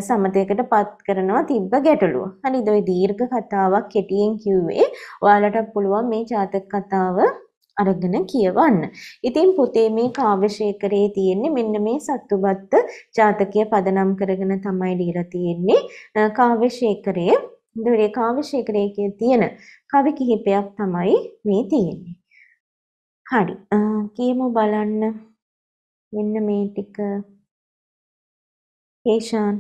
සමතයකටපත් කරනවා තිබ්බ ගැටලුව. හරිද ওই දීර්ඝ කතාවක් කෙටියෙන් කිව්වේ ඔයාලට පුළුවන් මේ ජාතක කතාව අරගෙන කියවන්න. ඉතින් පුතේ මේ කාව්‍ය ශේකරයේ තියෙන්නේ මෙන්න මේ සත්තුබත්ත ජාතකය පදනම් කරගෙන තමයි දීලා තියෙන්නේ. කාව්‍ය ශේකරයේ දුරේ කාව්‍ය ශේඛරයේ තියෙන කවි කිහිපයක් තමයි මේ තියෙන්නේ. හරි. කියමු බලන්න. මෙන්න මේ ටික ඒෂාන්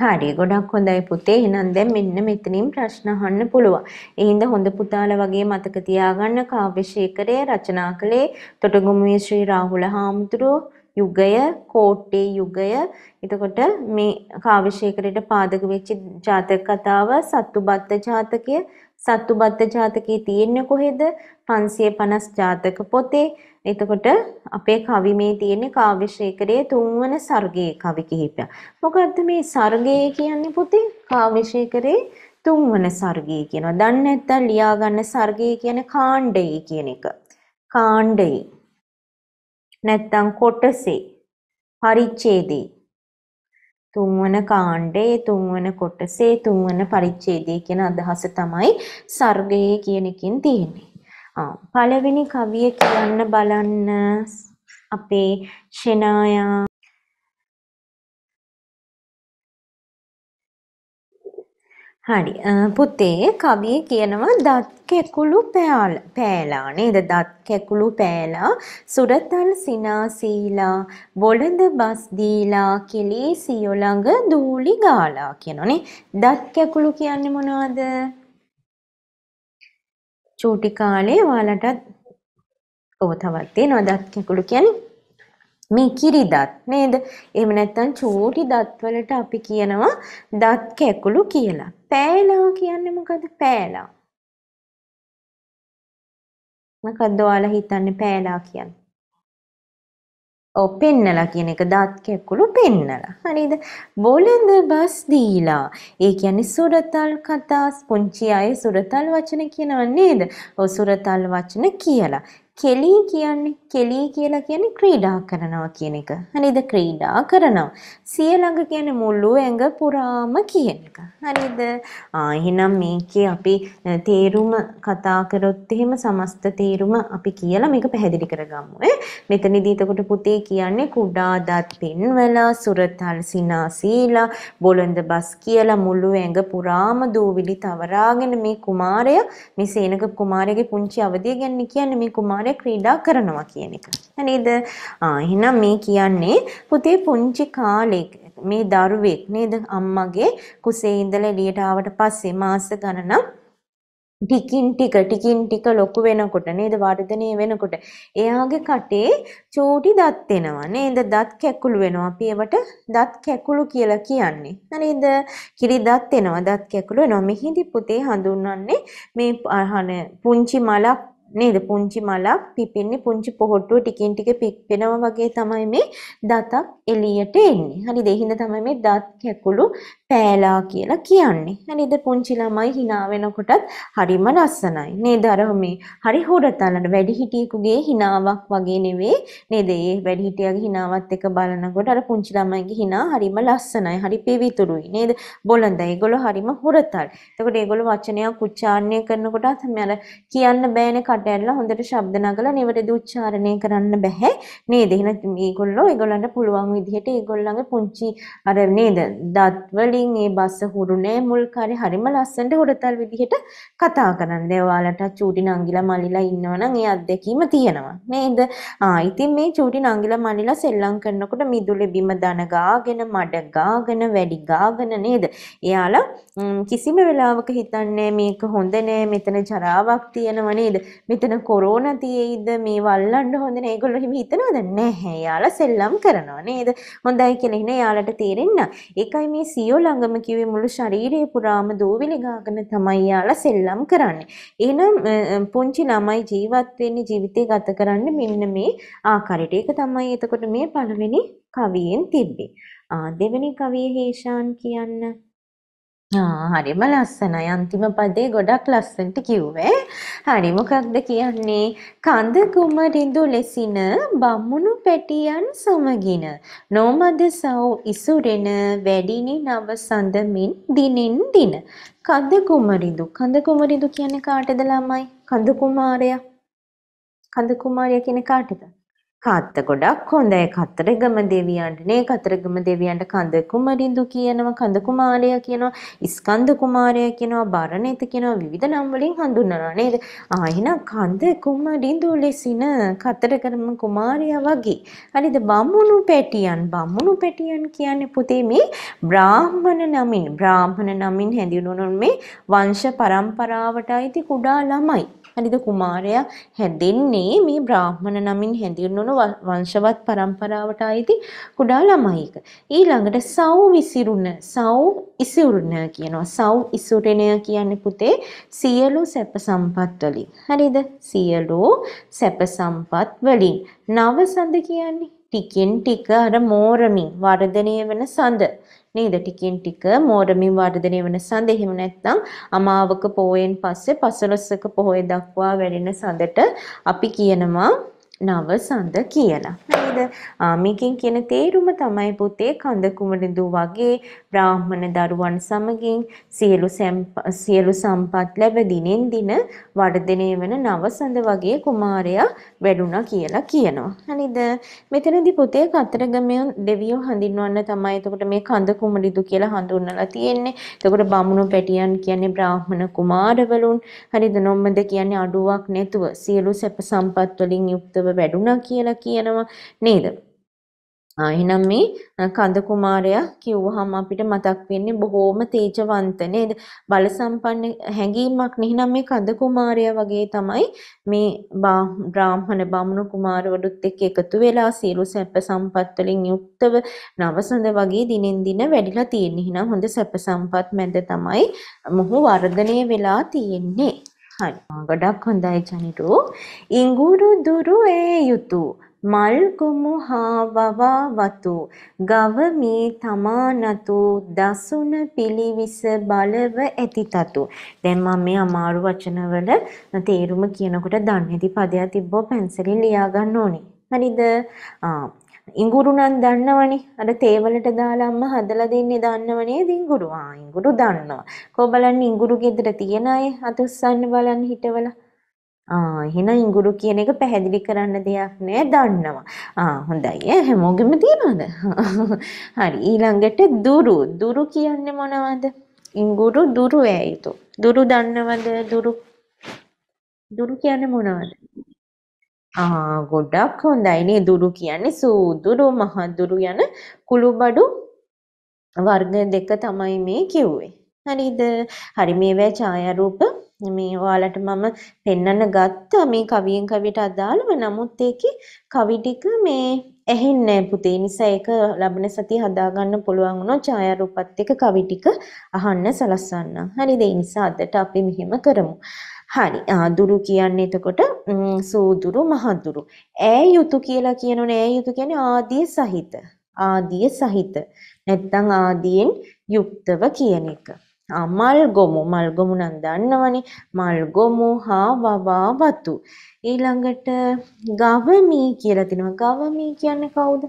හරි ගොඩක් හොඳයි පුතේ එහෙනම් දැන් මෙන්න මෙතනින් ප්‍රශ්න අහන්න පුළුවන්. ඒ හින්දා හොඳ පුතාලා වගේ මතක තියාගන්න කාව්‍ය ශේඛරය රචනා කළේ තොටගමුවේ ශ්‍රී රාහුල හාමුදුරුවෝ යුගය කෝට්ටේ යුගය එතකොට මේ කාව්‍යශේකරයට පාදක වෙච්ච ජාතක කතාව සත්තුබත්ත ජාතකය සත්තුබත්ත ජාතකයේ තියෙන්නේ කොහෙද 550 ජාතක පොතේ එතකොට අපේ කවිමේ තියෙන කාව්‍යශේකරයේ තුන්වන සර්ගයේ කවි කිහිපයක් මොකද්ද මේ සර්ගය කියන්නේ පුතේ කාව්‍යශේකරයේ තුන්වන සර්ගය කියනවා දන්නේ නැත්තම් ලියා ගන්න සර්ගය කියන්නේ කාණ්ඩය කියන එක කාණ්ඩය නැත්නම් කොටසේ පරිච්ඡේදේ තුන්වන කාණ්ඩේ තුන්වන කොටසේ තුන්වන පරිච්ඡේදයේ කියන අදහස තමයි සර්ගයේ කියන එකෙන් තියෙන්නේ. පළවෙනි කවිය කියන්න බලන්න අපේ ෂෙනායා හරි පුතේ කවිය කියනවා දත් කැකුළු පෑලා නේද දත් කැකුළු පෑලා සුරතල් සිනාසීලා බොළඳ බස් දීලා කෙලී සියො ළඟ දූලි ගාලා කියනෝනේ දත් කැකුළු කියන්නේ මොනවද චූටි කාලේ ඔයාලටත් ඔව් තවත් තියෙනවා දත් කැකුළු කියන්නේ මේ කිරි දත් නේද එහෙම නැත්නම් චූටි දත් වලට අපි කියනවා දත් කැකුළු කියලා පෑලා කියන්නේ මොකද පෑලා මොකක්ද ඔයාලා හිතන්නේ පෑලා කියන්නේ ඔව් පෙන්නලා කියන එක දාත් කැක්කුළු පෙන්නලා හරිද බොළඳ බස් දීලා ඒ කියන්නේ සුරතල් කතා ස්පොන්චි අය සුරතල් වචන කියනවා නේද ඔව් සුරතල් වචන කියලා කෙලී කියන්නේ කෙලී කියලා කියන්නේ ක්‍රීඩා කරනවා කියන එක. හරිද? ක්‍රීඩා කරනවා. සිය ළඟ කියන්නේ මුළු ඇඟ පුරාම කියන එක. හරිද? ආ එහෙනම් මේකේ අපි තේරුම කතා කරොත් එහෙම සමස්ත තේරුම අපි කියලා මේක පැහැදිලි කරගමු. ඈ මෙතනදී එතකොට පුතේ කියන්නේ කුඩා දත් පින්වලා සුරතල් සිනා සීලා බොළඳ බස් කියලා මුළු ඇඟ පුරාම දූවිලි තවරාගෙන මේ කුමාරය මේ සේනක කුමාරයාගේ පුංචි අවදිය ගැන කියන්නේ මේ කුමාර ආහාර ක්‍රීඩා කරනවා කියන එක. නේද? ආ එහෙනම් මේ කියන්නේ පුතේ පුංචි කාලේ මේ දරුවෙක් නේද අම්මගේ කුසේ ඉඳලා එළියට ආවට පස්සේ මාස ගණනක් ටිකින් ටික ටිකින් ටික ලොකු වෙනකොට නේද වර්ධනය වෙනකොට එයාගේ කටේ චූටි දත් එනවා නේද දත් කැකුළු වෙනවා අපි ඒවට දත් කැකුළු කියලා කියන්නේ නේද කිරි දත් එනවා දත් කැකුළු වෙනවා මෙහිදී පුතේ හඳුන්වන්නේ මේ අහන පුංචි මලක් නේද? පුංචි මලක් පිපෙන්නේ පුංචි පොහොට්ටුව ටිකින් ටික පිපෙනවා වගේ තමයි මේ දතක් එළියට එන්නේ. හරිද? එහිඳ තමයි මේ දත් කැකුළු පෑලා කියලා කියන්නේ. හරිද? පුංචි ළමයි hina වෙනකොටත් හරිම ලස්සනයි. නේද? අර මේ හරි හොරතලන වැඩිහිටියෙකුගේ hinaවක් වගේ නෙවෙයි. නේද? ඒ වැඩිහිටියාගේ hinaවත් එක බලනකොට අර පුංචි ළමයිගේ hina හරිම ලස්සනයි. හරි පිවිතුරුයි. නේද? බොළඳයි. ඒගොල්ලෝ හරිම හොරතල්. එතකොට ඒගොල්ලෝ වචනයක් උච්චාරණය කරනකොටත් මේ අර කියන්න බෑනේ කට ඇරලා හොඳට ශබ්ද නගලා නිවැරදි උච්චාරණය කරන්න බෑ. නේද? එහෙනම් මේගොල්ලෝ ඒගොල්ලන්ට පුළුවන් විදිහට ඒගොල්ලන්ගේ පුංචි අර නේද? දත් වලින් ඉතින් ඒ බස්ස හුරු නෑ මුල් කරේ හරිම ලස්සනට හොරතල් විදිහට කතා කරන්න. දැන් ඔයාලට චූටි නංගිලා මල්ලිලා ඉන්නවනම් ඒ අත්දැකීම තියෙනවා. නේද? ආ ඉතින් මේ චූටි නංගිලා මල්ලිලා සෙල්ලම් කරනකොට මිදුලේ බිම දන ගාගෙන මඩ ගාගෙන වැඩි ගාගෙන නේද? එයාලා කිසිම වෙලාවක හිතන්නේ මේක හොඳ නෑ මෙතන ජරාවක් තියෙනව නේද? මෙතන කොරෝනා තියෙයිද මේ වල්ලන්න හොඳ නෑ. ඒගොල්ලෝ හිම හිතනවද? නැහැ. එයාලා සෙල්ලම් කරනවා නේද? හොඳයි කියලා එයාලට තේරෙන්න. ඒකයි මේ සියෝ ළඟම කිව්වේ මුළු ශරීරය පුරාම දූවිලි ගාගෙන තමයි යාලා සෙල්ලම් කරන්නේ. එහෙනම් පුංචි ළමයි ජීවත් වෙන්නේ ජීවිතේ ගත කරන්නේ මෙන්න මේ ආකාරයට. ඒක තමයි එතකොට මේ පළවෙනි කවියෙන් තිබ්බේ. ආ දෙවෙනි කවිය හේෂාන් කියන්න. හරිම ලස්සනයි අන්තිම පදේ ගොඩක් ලස්සනට කිව්වේ. හරි මොකක්ද කියන්නේ? කඳ කුමරිඳු ලෙසින බම්මුණු පැටියන් සමගින නොමද සව් ඉසුරෙන වැඩිනි නව සඳමින් දිනින් දින. කඳ කුමරිඳු කඳ කුමරිඳු කියන්නේ කාටද ළමයි? කඳ කුමාරයා. කඳ කුමාරයා කියන්නේ කාටද? කත්ත ගොඩක් හොඳයි කතරගම දෙවියන්ට නේ කතරගම දෙවියන්ට කඳ කුමරිඳු කියනවා කඳ කුමාරයා කියනවා ස්කන්ධ කුමාරයා කියනවා බරණේත කියනවා විවිධ නම් වලින් හඳුන්වනවා නේද ආ එහෙනම් කඳ කුමරිඳු ලෙසින කතරගම කුමාරයා වගේ හරිද බමුණු පැටියන් බමුණු පැටියන් කියන්නේ පුතේ මේ බ්‍රාහ්මණ නමින් බ්‍රාහ්මණ නමින් හැඳින්වුණු මේ වංශ පරම්පරාවට අයිති කුඩා ළමයි හරිද කුමාරයා හැදෙන්නේ මේ බ්‍රාහ්මණ නමින් හැඳින්වුණු වංශවත් પરම්පරාවට අයිති කුඩා ළමයික. ඊළඟට සව් විසිරුණ සව් ඉසිරුණ කියනවා. සව් ඉසුරණය කියන්නේ පුතේ සියලු සැප සම්පත් වලින්. හරිද? සියලු සැප සම්පත් වලින්. නව සඳ කියන්නේ ටිකෙන් ටික අර මෝරමින් වර්ධනය වෙන සඳ නේද ටිකින් ටික මෝරමින් වර්ධනය වෙන සඳ එහෙම නැත්නම් අමාවක පෝයෙන් පස්සේ පසළොස්වක පොහොය දක්වා වැඩෙන සඳට අපි කියනවා නව සඳ කියලා. නේද? මේකෙන් කියන තේරුම තමයි පුතේ කඳ කුමරිඳු වගේ බ්‍රාහ්මණ දරුවන් සමගින් සියලු සියලු සම්පත් ලැබ දිනෙන් දින වර්ධනය වෙන නව සඳ වගේ කුමාරයා වැඩුණා කියලා කියනවා. හරිද? මෙතනදි පුතේ කතරගමේ දෙවියෝ හඳුන්වන්න තමයි එතකොට මේ කඳ කුමරිදු කියලා හඳුන්වලා තියෙන්නේ. එතකොට බමුණු පැටියන් කියන්නේ බ්‍රාහ්මණ කුමාරවලුන්. හරිද? නොම්මද කියන්නේ අඩුවක් නැතුව සියලු සැප සම්පත් වලින් යුක්තව වැඩුණා කියලා කියනවා. නේද? එහෙනම් මේ කඳ කුමාරයා කිව්වහම අපිට මතක් වෙන්නේ බොහෝම තේජවන්ත නේද බලසම්පන්න හැඟීමක් නෙහිනම් මේ කඳ කුමාරයා වගේ තමයි මේ බ්‍රාහ්මණ බමුණු කුමාරවරුත් එක්ක එකතු වෙලා සියලු සැප සම්පත් වලින් යුක්තව නවසඳ වගේ දිනෙන් දින වැඩිලා තියෙන්නේ. එහෙනම් හොඳ සැප සම්පත් මැද තමයි මොහු වර්ධනය වෙලා තියෙන්නේ. හරි. ගොඩක් හොඳයි ජනිරු. ඉඟුරු දුරුවේ යුතුය මල්ගුමු හා වවාවතු ගවමී තමානතු දසුන පිළිවිස බලව ඇතිතතු. දැන් මම මේ අමාරු වචනවල තේරුම කියනකොට දන්නේති පදයක් තිබ්බෝ පැන්සලෙන් ලියා ගන්න ඕනේ. හරිද? ඉඟුරු නම් දන්නවනේ. අර තේවලට දාලා අම්මා හදලා දෙන්නේ දන්නවනේ ඉඟුරු. ආ ඉඟුරු දන්නවා. කොබලන් ඉඟුරු ගෙදර තියන අය අතුස්සන්න බලන් හිටවලා එහෙනම් ඉඟුරු කියන එක පැහැදිලි කරන්න දෙයක් නෑ දන්නවා. ආ හොඳයි. හැමෝගෙම තියනවද? [laughs] හරි. ඊළඟට දුරු. දුරු කියන්නේ මොනවද? ඉඟුරු දුරු ඇයිතු. දුරු දන්නවද? දුරු දුරු කියන්නේ මොනවද? ආ ගොඩක් හොඳයි නේ දුරු කියන්නේ සූදුරු මහදුරු යන කුළුබඩු වර්ග දෙක තමයි මේ කිව්වේ. හරිද? හරි මේවා ඡායාරූප මේ ඔයාලට මම පෙන්වන්න ගත්තා මේ කවියෙන් කවියට අදාළව නමුත් ඒකේ කවි ටික මේ ඇහෙන්නේ නැහැ පුතේ නිසා ඒක ලබන සතිය හදාගන්න පුළුවන් වුණා ඡායාරූපත් එක්ක කවි ටික අහන්න සලස්වන්න. හරිද? ඒ නිසා අදට අපි මෙහෙම කරමු. හරි. ආදුරු කියන්නේ එතකොට සූදුරු මහදුරු. ඈ යුතු කියලා කියනෝනේ ඈ යුතු කියන්නේ ආදිය සහිත. ආදිය සහිත. නැත්නම් ආදියෙන් යුක්තව කියන එක. මල්ගොමු මල්ගොමු නම් දන්නවනේ මල්ගොමු හා වවා වතු ඊළඟට ගවමී කියලා තිනවා ගවමී කියන්නේ කවුද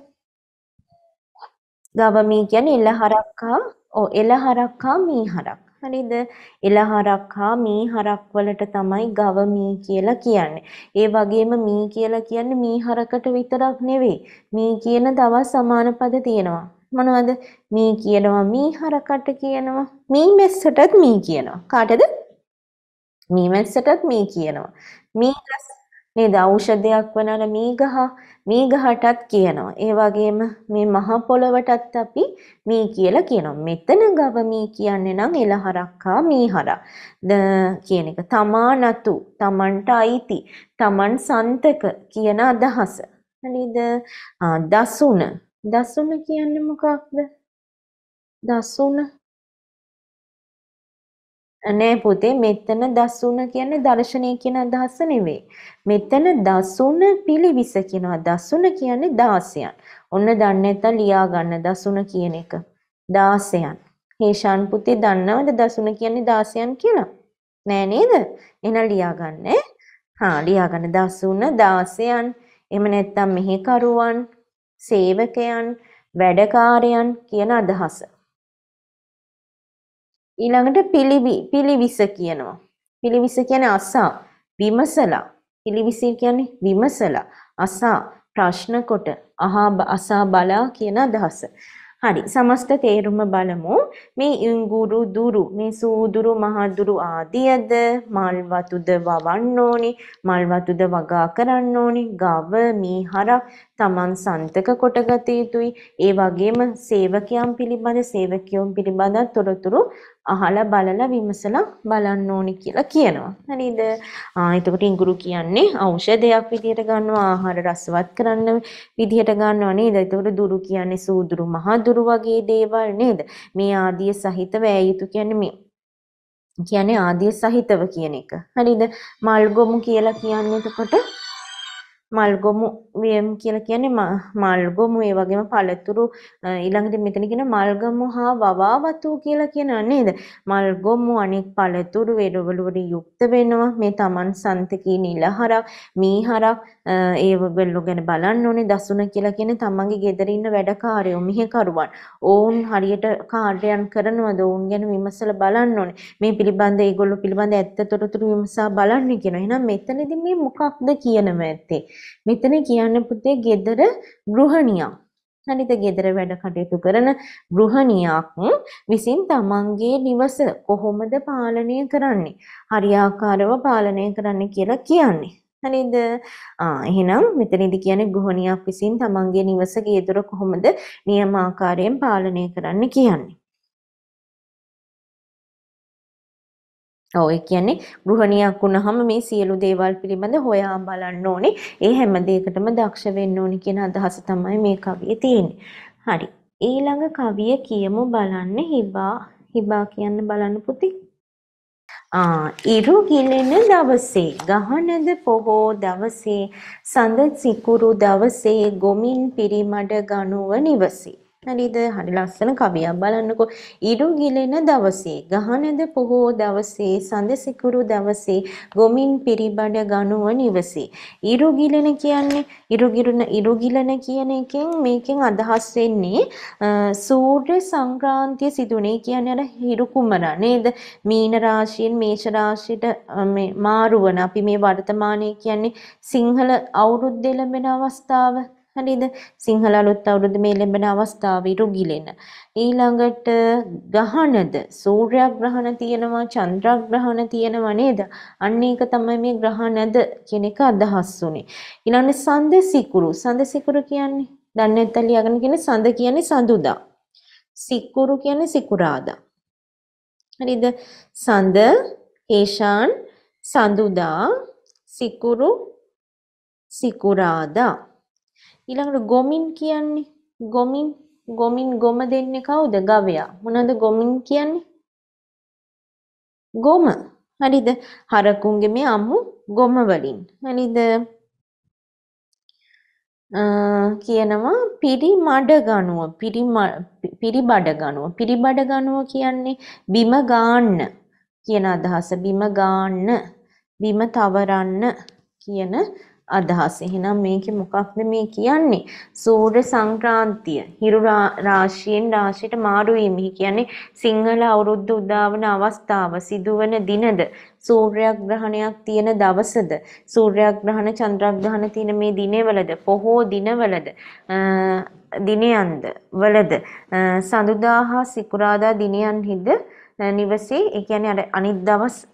ගවමී කියන්නේ එළහරක් හා ඔව් එළහරක් හා මීහරක් හරිද එළහරක් හා මීහරක් වලට තමයි ගවමී කියලා කියන්නේ. ඒ වගේම මී කියලා කියන්නේ මීහරකට විතරක් නෙවෙයි. මී කියන දවස් සමාන පද තියෙනවා. මොනවද මී කියනවා මී හරකට කියනවා මී මැස්සටත් මී කියනවා කාටද මී මැස්සටත් මී කියනවා මී ගස් නේද ඖෂධයක් වන අර මී ගහ මී ගහටත් කියනවා ඒ වගේම මේ මහ පොළවටත් අපි මී කියලා කියනවා මෙතන ගව මී කියන්නේ නම් එළහරක්කා මීහරා ද කියන එක තමා නතු තමන්ට අයිති තමන් සන්තක කියන අදහස හරිද දසුන දසුන කියන්න මොකක්ද දසුන නෑ පුතේ මෙතන දසුන කියන්නේ දර්ශනය කියන අදහස නෙවෙයි. මෙතන දසුන පිළිවිස කියනවා. දසුන කියන්නේ 16න්. ඔන්න දන්නේ නැත්නම් ලියා ගන්න දසුන කියන එක. 16න්. හේෂාන් පුතේ දන්නවද දසුන කියන්නේ 16න් කියලා? නෑ නේද? එහෙනම් ලියා ගන්න. හා ලියා ගන්න දසුන 16න්. එහෙම නැත්නම් මෙහෙ කරුවන් සේවකයන්, වැඩකාරයන් කියන අදහස. ඊළඟට පිළිවි පිළිවිස කියනවා. පිළිවිස කියන්නේ අසා, විමසලා. පිළිවිස කියන්නේ විමසලා, අසා, ප්‍රශ්න කොට, අහා අසා බලා කියන අදහස. හරි සමස්ත තේරුම බලමු මේ ඉංගුරු දුරු මේ සූදුරු මහදුරු ආදියද මල් වතුද වවන්න ඕනි මල් වතුද වගා කරන්න ඕනි ගව මී හරක් තමන් සන්තක කොටගත යුතුයි. ඒ වගේම සේවකයන් පිළිබඳ සේවකයන් පිළිබඳ තොරතුරු අහලා බලලා විමසලා බලන්න ඕනි කියලා කියනවා. හරිද? ආ එතකොට ඉඟුරු කියන්නේ ඖෂධයක් විදිහට ගන්නවා, ආහාර රසවත් කරන්න විදිහට ගන්නවා නේද? එතකොට දුරු කියන්නේ සූදුරු, මහදුරු වගේ දේවල් නේද? මේ ආදිය සහිත වැයයුතු කියන්නේ මේ කියන්නේ ආදිය සහිතව කියන එක. හරිද? මල්ගොමු කියලා කියන්නේ එතකොට මල්ගොමු වියම් කියලා කියන්නේ මල්ගොමු ඒ වගේම පළතුරු ඊළඟට මෙතනගෙන මල්ගමු හා වවාවතු කියලා කියනවා නේද මල්ගොමු අනෙක් පළතුරු වලවලට යුක්ත වෙනවා මේ Taman සන්තකී නිලහරක් මීහරක් ඒව වෙල්ලෝ ගැන බලන්න ඕනේ දසුන කියලා කියන්නේ තමන්ගේ ගෙදර ඉන්න වැඩකාරයෝ මිහකරුවන් ඕවුන් හරියට කාර්යයන් කරනවද ඕවුන් ගැන විමසලා බලන්න ඕනේ මේ පිළිබඳ ඒගොල්ලෝ පිළිබඳ ඇත්ත තොරතුරු විමසා බලන්න කියනවා එහෙනම් මෙතනදී මේ මොකක්ද කියනම ඇත්තේ මෙතන කියන්න පුතේ ගෙදර ගෘහණියක්. අනිත ගෙදර වැඩ කටයුතු කරන ගෘහණියක් විසින් තමන්ගේ නිවස කොහොමද පාලනය කරන්නේ? හරියාකාරව පාලනය කරන්න කියලා කියන්නේ. හරිද? ආ එහෙනම් මෙතනදී කියන්නේ ගෘහණියක් විසින් තමන්ගේ නිවස ගෙදර කොහොමද නියමාකාරයෙන් පාලනය කරන්න කියන්නේ. ඔව් ඒ කියන්නේ ගෘහණියක් වුණාම මේ සියලු දේවල් පිළිබඳ හොයා බලන්න ඕනේ. ඒ හැම දෙයකටම දක්ෂ වෙන්න ඕනේ කියන අදහස තමයි මේ කවියේ තියෙන්නේ. හරි. ඊළඟ කවිය කියමු බලන්න හිබා හිබා කියන්න බලන්න පුතේ. ආ ඉරු ගිලෙන දවසේ ගහනද පොහෝ දවසේ සඳ සිකුරු දවසේ ගොමින් පිරිමඩ ගනුව නිවසේ හරිද? හරි ලස්සන කවියක් බලන්නකෝ. ඉරු ගිලෙන දවසේ, ගහනද පොහෝ දවසේ, සඳසිකුරු දවසේ, ගොමින් පිරිබඩ ගනුව නිවසේ. ඉරු ගිලෙන කියන්නේ ඉරු ගිරුන ඉරු ගිලන කියන එකෙන් මේකෙන් අදහස් වෙන්නේ සූර්ය සංක්‍රාන්තිය සිදුනේ කියන්නේ අර හිරු කුමර නේද? මීන රාශියෙන් මේෂ රාශියට මේ මාරුවන අපි මේ වර්තමානයේ කියන්නේ සිංහල අවුරුද්දේ ලැබෙන අවස්ථාව හරිද සිංහල අලුත් අවුරුද්ද මේ ලැබෙන අවස්ථාව ඉරුගිලෙන ඊළඟට ගහනද සූර්යග්‍රහණ තියෙනවා චන්ද්‍රග්‍රහණ තියෙනවා නේද අන්න ඒක තමයි මේ ග්‍රහණද කියන එක අදහස් උනේ ඊළඟට සඳසිකුරු සඳසිකුරු කියන්නේ දන්නේ නැත්නම් ලියාගන්න කියන්නේ සඳ කියන්නේ සඳුදා සිකුරු කියන්නේ සිකුරාදා හරිද සඳ හේෂාන් සඳුදා සිකුරු සිකුරාදා ඊළඟට ගොමින් කියන්නේ ගොමින් ගොමින් ගොම දෙන්නේ කවුද ගවයා මොනවද ගොමින් කියන්නේ ගොම හරිද හරකුන්ගේ මේ අම්මු ගොම වලින් හරිද කියනවා පිරි මඩ ගණුව පිරි පිරිබඩ ගණුව පිරිබඩ ගණුව කියන්නේ බිම ගාන්න කියන අදහස බිම ගාන්න බිම තවරන්න කියන අදහස. එහෙනම් මේකේ මොකක්ද මේ කියන්නේ? සූර්ය සංක්‍රාන්තිය. හිරු රාශියෙන් රාශියට මාරු වීම. කියන්නේ සිංහල අවුරුද්ද උදාවන අවස්ථාව සිදුවන දිනද සූර්යග්‍රහණයක් තියෙන දවසද සූර්යග්‍රහණ චන්ද්‍රග්‍රහණ තියෙන මේ දිනවලද පොහෝ දිනවලද දිනයන්ද වලද සඳුදා හා සිකුරාදා දිනයන්හිද නිවසේ ඒ කියන්නේ අර අනිත් දවස්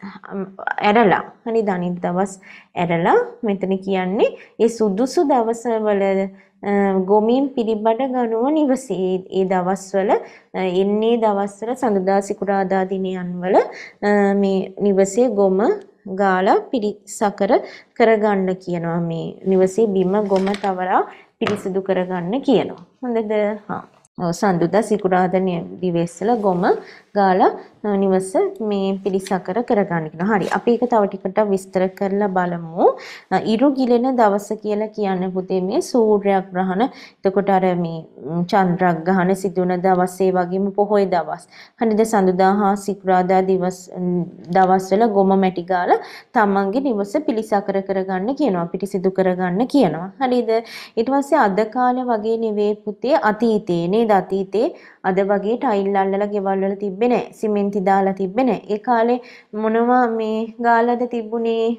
ඇරලා හරි අනිත් දවස් ඇරලා මෙතන කියන්නේ ඒ සුදුසු දවසවල ගොමින් පිළිබඩ ගනුව නිවසේ ඒ දවස්වල එන්නේ දවස්වල සඳුදා සිකුරාදා දිනයන්වල මේ නිවසේ ගොම ගාලා පිරිසකර කරගන්න කියනවා මේ නිවසේ බිම ගොම තවරා පිරිසිදු කරගන්න කියනවා. හොඳද? හා. සඳුදා සිකුරාදා දිවෙස්සල ගොම ගාලා නිවස මේ පිළිසකර කරගන්න කියලා. හරි. අපි ඒක තව ටිකට විස්තර කරලා බලමු. ඉරු ගිලෙන දවස කියලා කියන්නේ පුතේ මේ සූර්යග්‍රහණ. එතකොට අර මේ චන්ද්‍රග්‍රහණ සිදුන දවසේ වගේම පොහොය දවස්. හරිද? සඳුදා හා සිකුරාදා දවස් දවස්වල ගොම මැටි ගාලා තමන්ගේ නිවස පිළිසකර කරගන්න කියනවා පිටිසිදු කරගන්න කියනවා හරිද ඊට පස්සේ අද කාලේ වගේ නෙවෙයි පුතේ අතීතේ නේද අතීතේ අද වගේ ටයිල් අල්ලලා ගෙවල් වල තිබ්බ තිබ්බේ නැහැ. සිමෙන්ති දාලා තිබ්බේ නැහැ. ඒ කාලේ මොනවා මේ ගාලාද තිබුණේ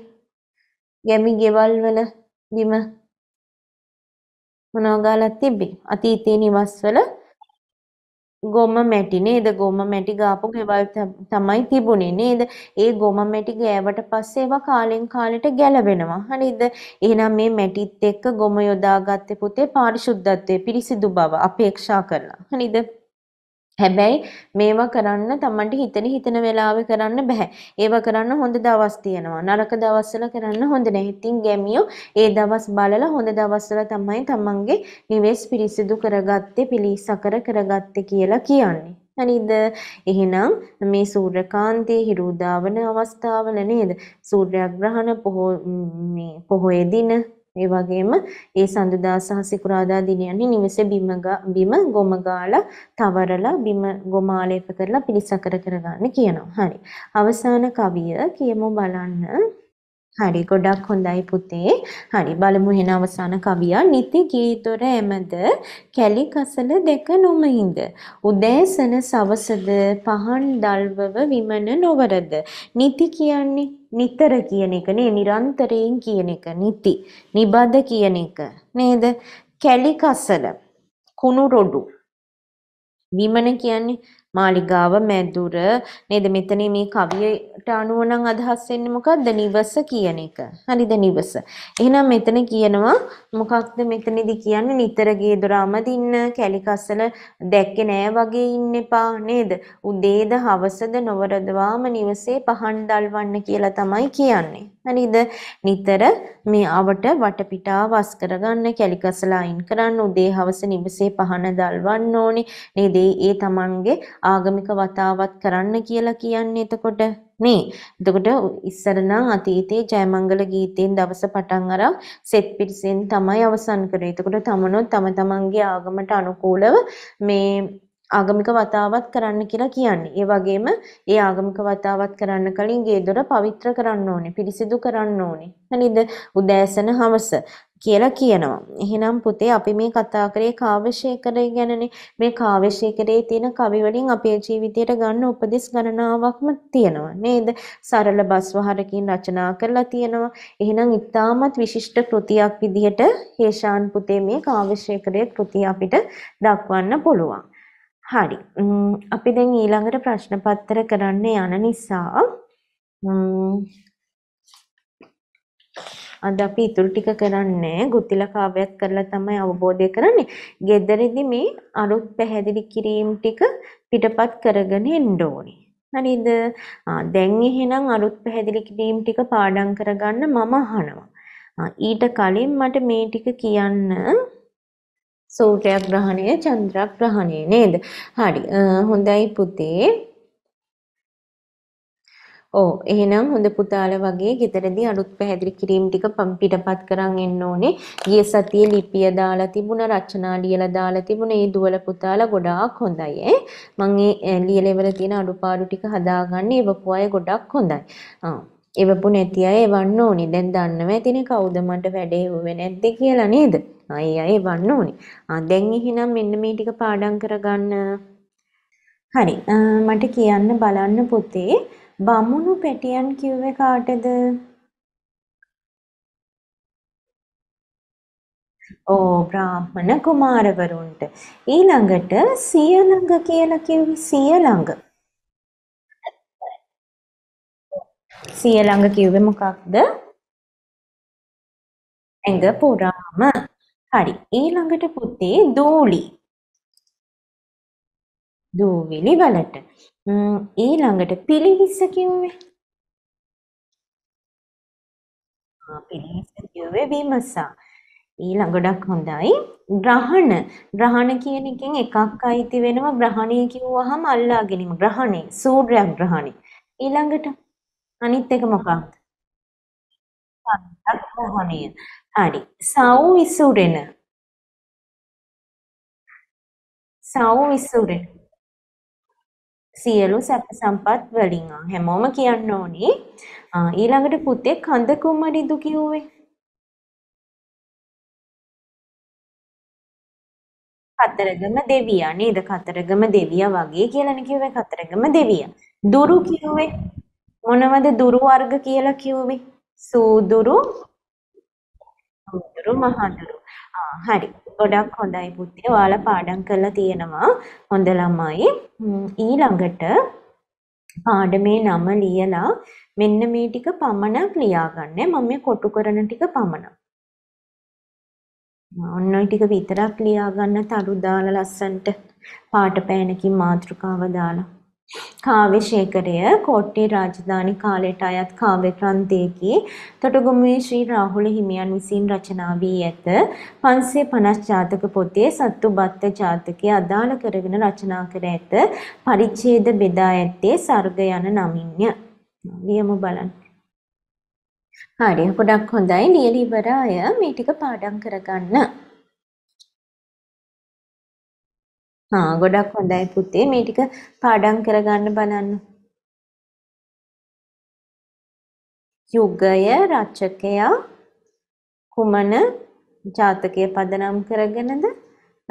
ගැමි ගෙවල් වල බිම මොනවා ගාලා තිබ්බේ. අතීතේ නිවස්වල ගොම මැටි නේද ගොම මැටි ගාපු ගෙවල් තමයි තිබුණේ නේද ඒ ගොම මැටි ගෑවට පස්සේ ඒවා කාලෙන් කාලෙට ගැලවෙනවා හරිද එහෙනම් මේ මැටිත් එක්ක ගොම යොදාගත්තේ පුතේ පාරිශුද්ධත්වයේ පිරිසිදු බව අපේක්ෂා කරලා හරිද හැබැයි මේවා කරන්න Tamanට හිතෙන හිතන වෙලාවේ කරන්න බෑ. ඒවා කරන්න හොඳ දවස් තියෙනවා. නරක දවස්වල කරන්න හොඳ නැහැ. ඉතින් ගැමියෝ ඒ දවස් බලලා හොඳ දවස්වල තමයි Tamanගේ නිවෙස් පිරිසිදු කරගත්තේ, පිලිසකර කරගත්තේ කියලා කියන්නේ. හරිද? එහෙනම් මේ සූර්යකාන්තයේ හිරුදාවන අවස්ථාවල නේද? සූර්යග්‍රහණ පොහොය මේ පොහොය දින ඒ වගේම ඒ සඳුදා සහ සිකුරාදා දිනයන්හි නිවසේ බිම බිම ගොම ගාලා තවරලා බිම ගොම ආලේප කරලා පිළිසකර කරගන්න කියනවා. හරි. අවසාන කවිය කියමු බලන්න. හරි ගොඩක් හොඳයි පුතේ. හරි බලමු එහෙන අවසාන කවියා නිති ගීතොර එමෙද කැලි කසල දෙක නොමින්ද උදෑසන සවසද පහන් දල්වව විමන නොවරද නිති කියන්නේ නිතර කියන එක නේ නිරන්තරයෙන් කියන එක නිති නිබද කියන එක නේද කැලි කසල කුණු රොඩු විමන කියන්නේ මාලිගාව මැදුර නේද මෙතන මේ කවියට අනුව නම් අදහස් වෙන්නේ මොකක්ද නිවස කියන එක හරිද නිවස එහෙනම් මෙතන කියනවා මොකක්ද මෙතනදී කියන්නේ නිතර ගේදොර අමදින්න කැලිකසල දැක්කේ නෑ වගේ ඉන්න එපා නේද උදේද හවසද නොවරදවාම නිවසේ පහන් දල්වන්න කියලා තමයි කියන්නේ හරිද? නිතර මේ අවට වටපිටාව වස් කරගන්න, කැලිකසලා අයින් කරන්න, උදේ හවස නිවසේ පහන දල්වන්න ඕනේ. නේද? ඒ තමන්ගේ ආගමික වතාවත් කරන්න කියලා කියන්නේ එතකොට නේ. එතකොට ඉස්සර නම් අතීතයේ ජයමංගල ගීතයෙන් දවස පටන් අරන් සෙත් පිරිසෙන් තමයි අවසන් කරේ. එතකොට තමනොත් තම තමන්ගේ ආගමට අනුකූලව මේ ආගමික වතාවත් කරන්න කියලා කියන්නේ. ඒ වගේම ඒ ආගමික වතාවත් කරන්න කලින් ගේ දොර පවිත්‍ර කරන්න ඕනේ, පිරිසිදු කරන්න ඕනේ. හරිද? උදෑසන හවස කියලා කියනවා. එහෙනම් පුතේ අපි මේ කතා කරේ කාව්‍යශේකරය ගැනනේ. මේ කාව්‍යශේකරයේ තියෙන කවි වලින් අපේ ජීවිතයට ගන්න උපදෙස් ගණනාවක්ම තියෙනවා නේද? සරල බස්වහරකින් රචනා කරලා තියෙනවා. එහෙනම් ඉතාමත් විශිෂ්ට කෘතියක් විදිහට හේෂාන් පුතේ මේ කාව්‍යශේකරයේ කෘතිය අපිට දක්වන්න පුළුවන්. හරි. අපි දැන් ඊළඟට ප්‍රශ්න පත්‍ර කරන්න යන නිසා අද අපි ඉතුරු ටික කරන්නේ ගුතිල කාව්‍යයක් කරලා තමයි අවබෝධය කරන්නේ. gederidi මේ අරුත් පැහැදිලි කිරීම ටික පිටපත් කරගෙන එන්න ඕනේ. හරිද? දැන් එහෙනම් අරුත් පැහැදිලි කිරීම ටික පාඩම් කරගන්න මම අහනවා. ඊට කලින් මට මේ ටික කියන්න සූර්යග්‍රහණය චන්ද්‍රග්‍රහණය නේද? හරි. හොඳයි පුතේ. ඕ එහෙනම් හොඳ පුතාල වගේ ගෙදරදී අලුත් පැහැදිලි කිරීම් ටික පිටපත් කරන් එන්න ඕනේ. ගිය සතියේ ලිපිය දාලා තිබුණා, රචනා ලියලා දාලා තිබුණා. ඒ දුවල පුතාලා ගොඩාක් හොඳයි ඈ. මම ඒ ලියලා ඉවර තියෙන අඩුපාඩු ටික හදාගන්න ඒ බපුවාය ගොඩක් හොඳයි. ආ එවපු නැති අය එවන්න ඕනි. දැන් දන්නව ඇතිනේ කවුද මට වැඩේ හුවේ නැද්ද කියලා නේද? අය අය එවන්න ඕනි. ආ දැන් එහෙනම් මෙන්න මේ ටික පාඩම් කරගන්න. හරි. මට කියන්න බලන්න පුතේ බමුණු පැටියන් කිව්වේ කාටද? ඕ බ්‍රාහ්මණ කුමාරවරුන්ට. ඊළඟට සියලඟ කියලා කිව්වේ සියලඟ. සිය ළඟ කිව්වේ මොකක්ද? ඇඟ පුරාම. හරි. ඊළඟට පුතේ දූලි. දූවිලි වලට. ඊළඟට පිළිවිස කිව්වේ. පිළිවිස කිව්වේ විමසා. ඊළඟ ගොඩක් හොඳයි. ග්‍රහණ. ග්‍රහණ කියන එකෙන් එකක් අයිති වෙනවා. ග්‍රහණය කිව්වහම අල්ලාගෙන ග්‍රහණේ. සූර්යග්‍රහණේ. ඊළඟට අනිත් එක මොකක්ද? සංග්‍රහණය. හරි. සව් විසුරෙන. සව් විසුරෙන. සියලු සැප සම්පත් වලින් හැමෝම කියන්න ඕනේ. ඊළඟට පුතේ කඳ කුමරිදු කිව්වේ? කතරගම දෙවියා නේද? කතරගම දෙවියා වගේ කියලානේ කිව්වේ කතරගම දෙවියා. දුරු කිව්වේ මොනවද දුරු වර්ග කියලා කිව්වේ? සූදුරු සූදුරු මහදුරු. ආ හරි. ගොඩක් හොඳයි පුතේ. ඔයාලා පාඩම් කරලා තියෙනවා. හොඳ ළමයි. ඊළඟට පාඩමේ නම ලියලා මෙන්න මේ ටික පමණක් ලියාගන්න. මම මේ කොටු කරන ටික පමණක්. ඔන්න ඔය ටික විතරක් ලියාගන්න තරු දාලා ලස්සන්ට පාට පෑනකින් මාත්‍රිකාව දාලා කාව්‍ය ශේකරය කෝට්ටේ රාජධානි කාලයට අයත් කාව්‍ය ග්‍රන්ථයකි. තොටගමුවේ ශ්‍රී රාහුල හිමියන් විසින් රචනා වී ඇත 550 ජාතක පොතේ සත්තුබත්ත ජාතකය අදාළ කරගෙන රචනා කර ඇත. පරිච්ඡේද බෙදා ඇත්තේ සර්ග යන නමින්ය. ලියමු බලන්න. හරි ගොඩක් හොඳයි ලියලි ඉවරය මේ ටික පාඩම් කරගන්න. හා ගොඩක් හොඳයි පුතේ මේ ටික පාඩම් කරගන්න බලන්න. යුගය රචකයා කුමන ජාතකයේ පදනම් කරගෙනද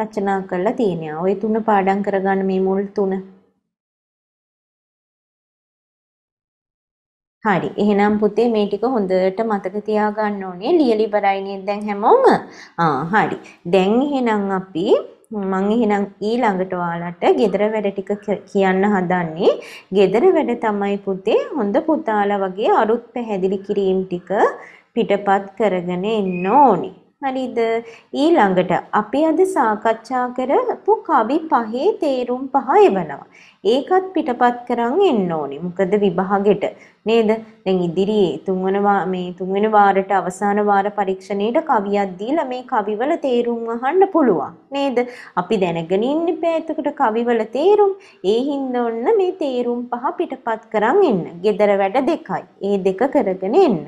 රචනා කරලා තියෙනවා. ওই තුන පාඩම් කරගන්න මේ මුල් තුන. හරි. එහෙනම් පුතේ මේ ටික හොඳට මතක තියාගන්න ඕනේ. ලියලි බරයි නේද දැන් හැමෝම? ආ හරි. දැන් එහෙනම් අපි මම එහෙනම් ඊළඟට ඔයාලට ගෙදර වැඩ ටික කියන්න හදන්නේ. ගෙදර වැඩ තමයි පුතේ හොඳ පුතාලා වගේ අරුත් පැහැදිලි කිරීම් ටික පිටපත් කරගෙන එන්න ඕනේ. හරිද ඊළඟට අපි අද සාකච්ඡා කරපු කවි පහේ තේරුම් පහ එවනවා. ඒකත් පිටපත් කරන් එන්න ඕනි. මොකද විභාගෙට නේද? දැන් ඉදිරියේ තුන්වන මේ තුන්වෙනි වාරයට අවසාන වාර පරීක්ෂණයට කවියක් දීලා මේ කවිවල තේරුම් අහන්න පුළුවන්. නේද? අපි දැනගෙන ඉන්න ඉපෑ එතකොට කවිවල තේරුම්. ඒ හින්දා ඔන්න මේ තේරුම් පහ පිටපත් කරන් එන්න. gedara වැඩ දෙකයි. ඒ දෙක කරගෙන එන්න.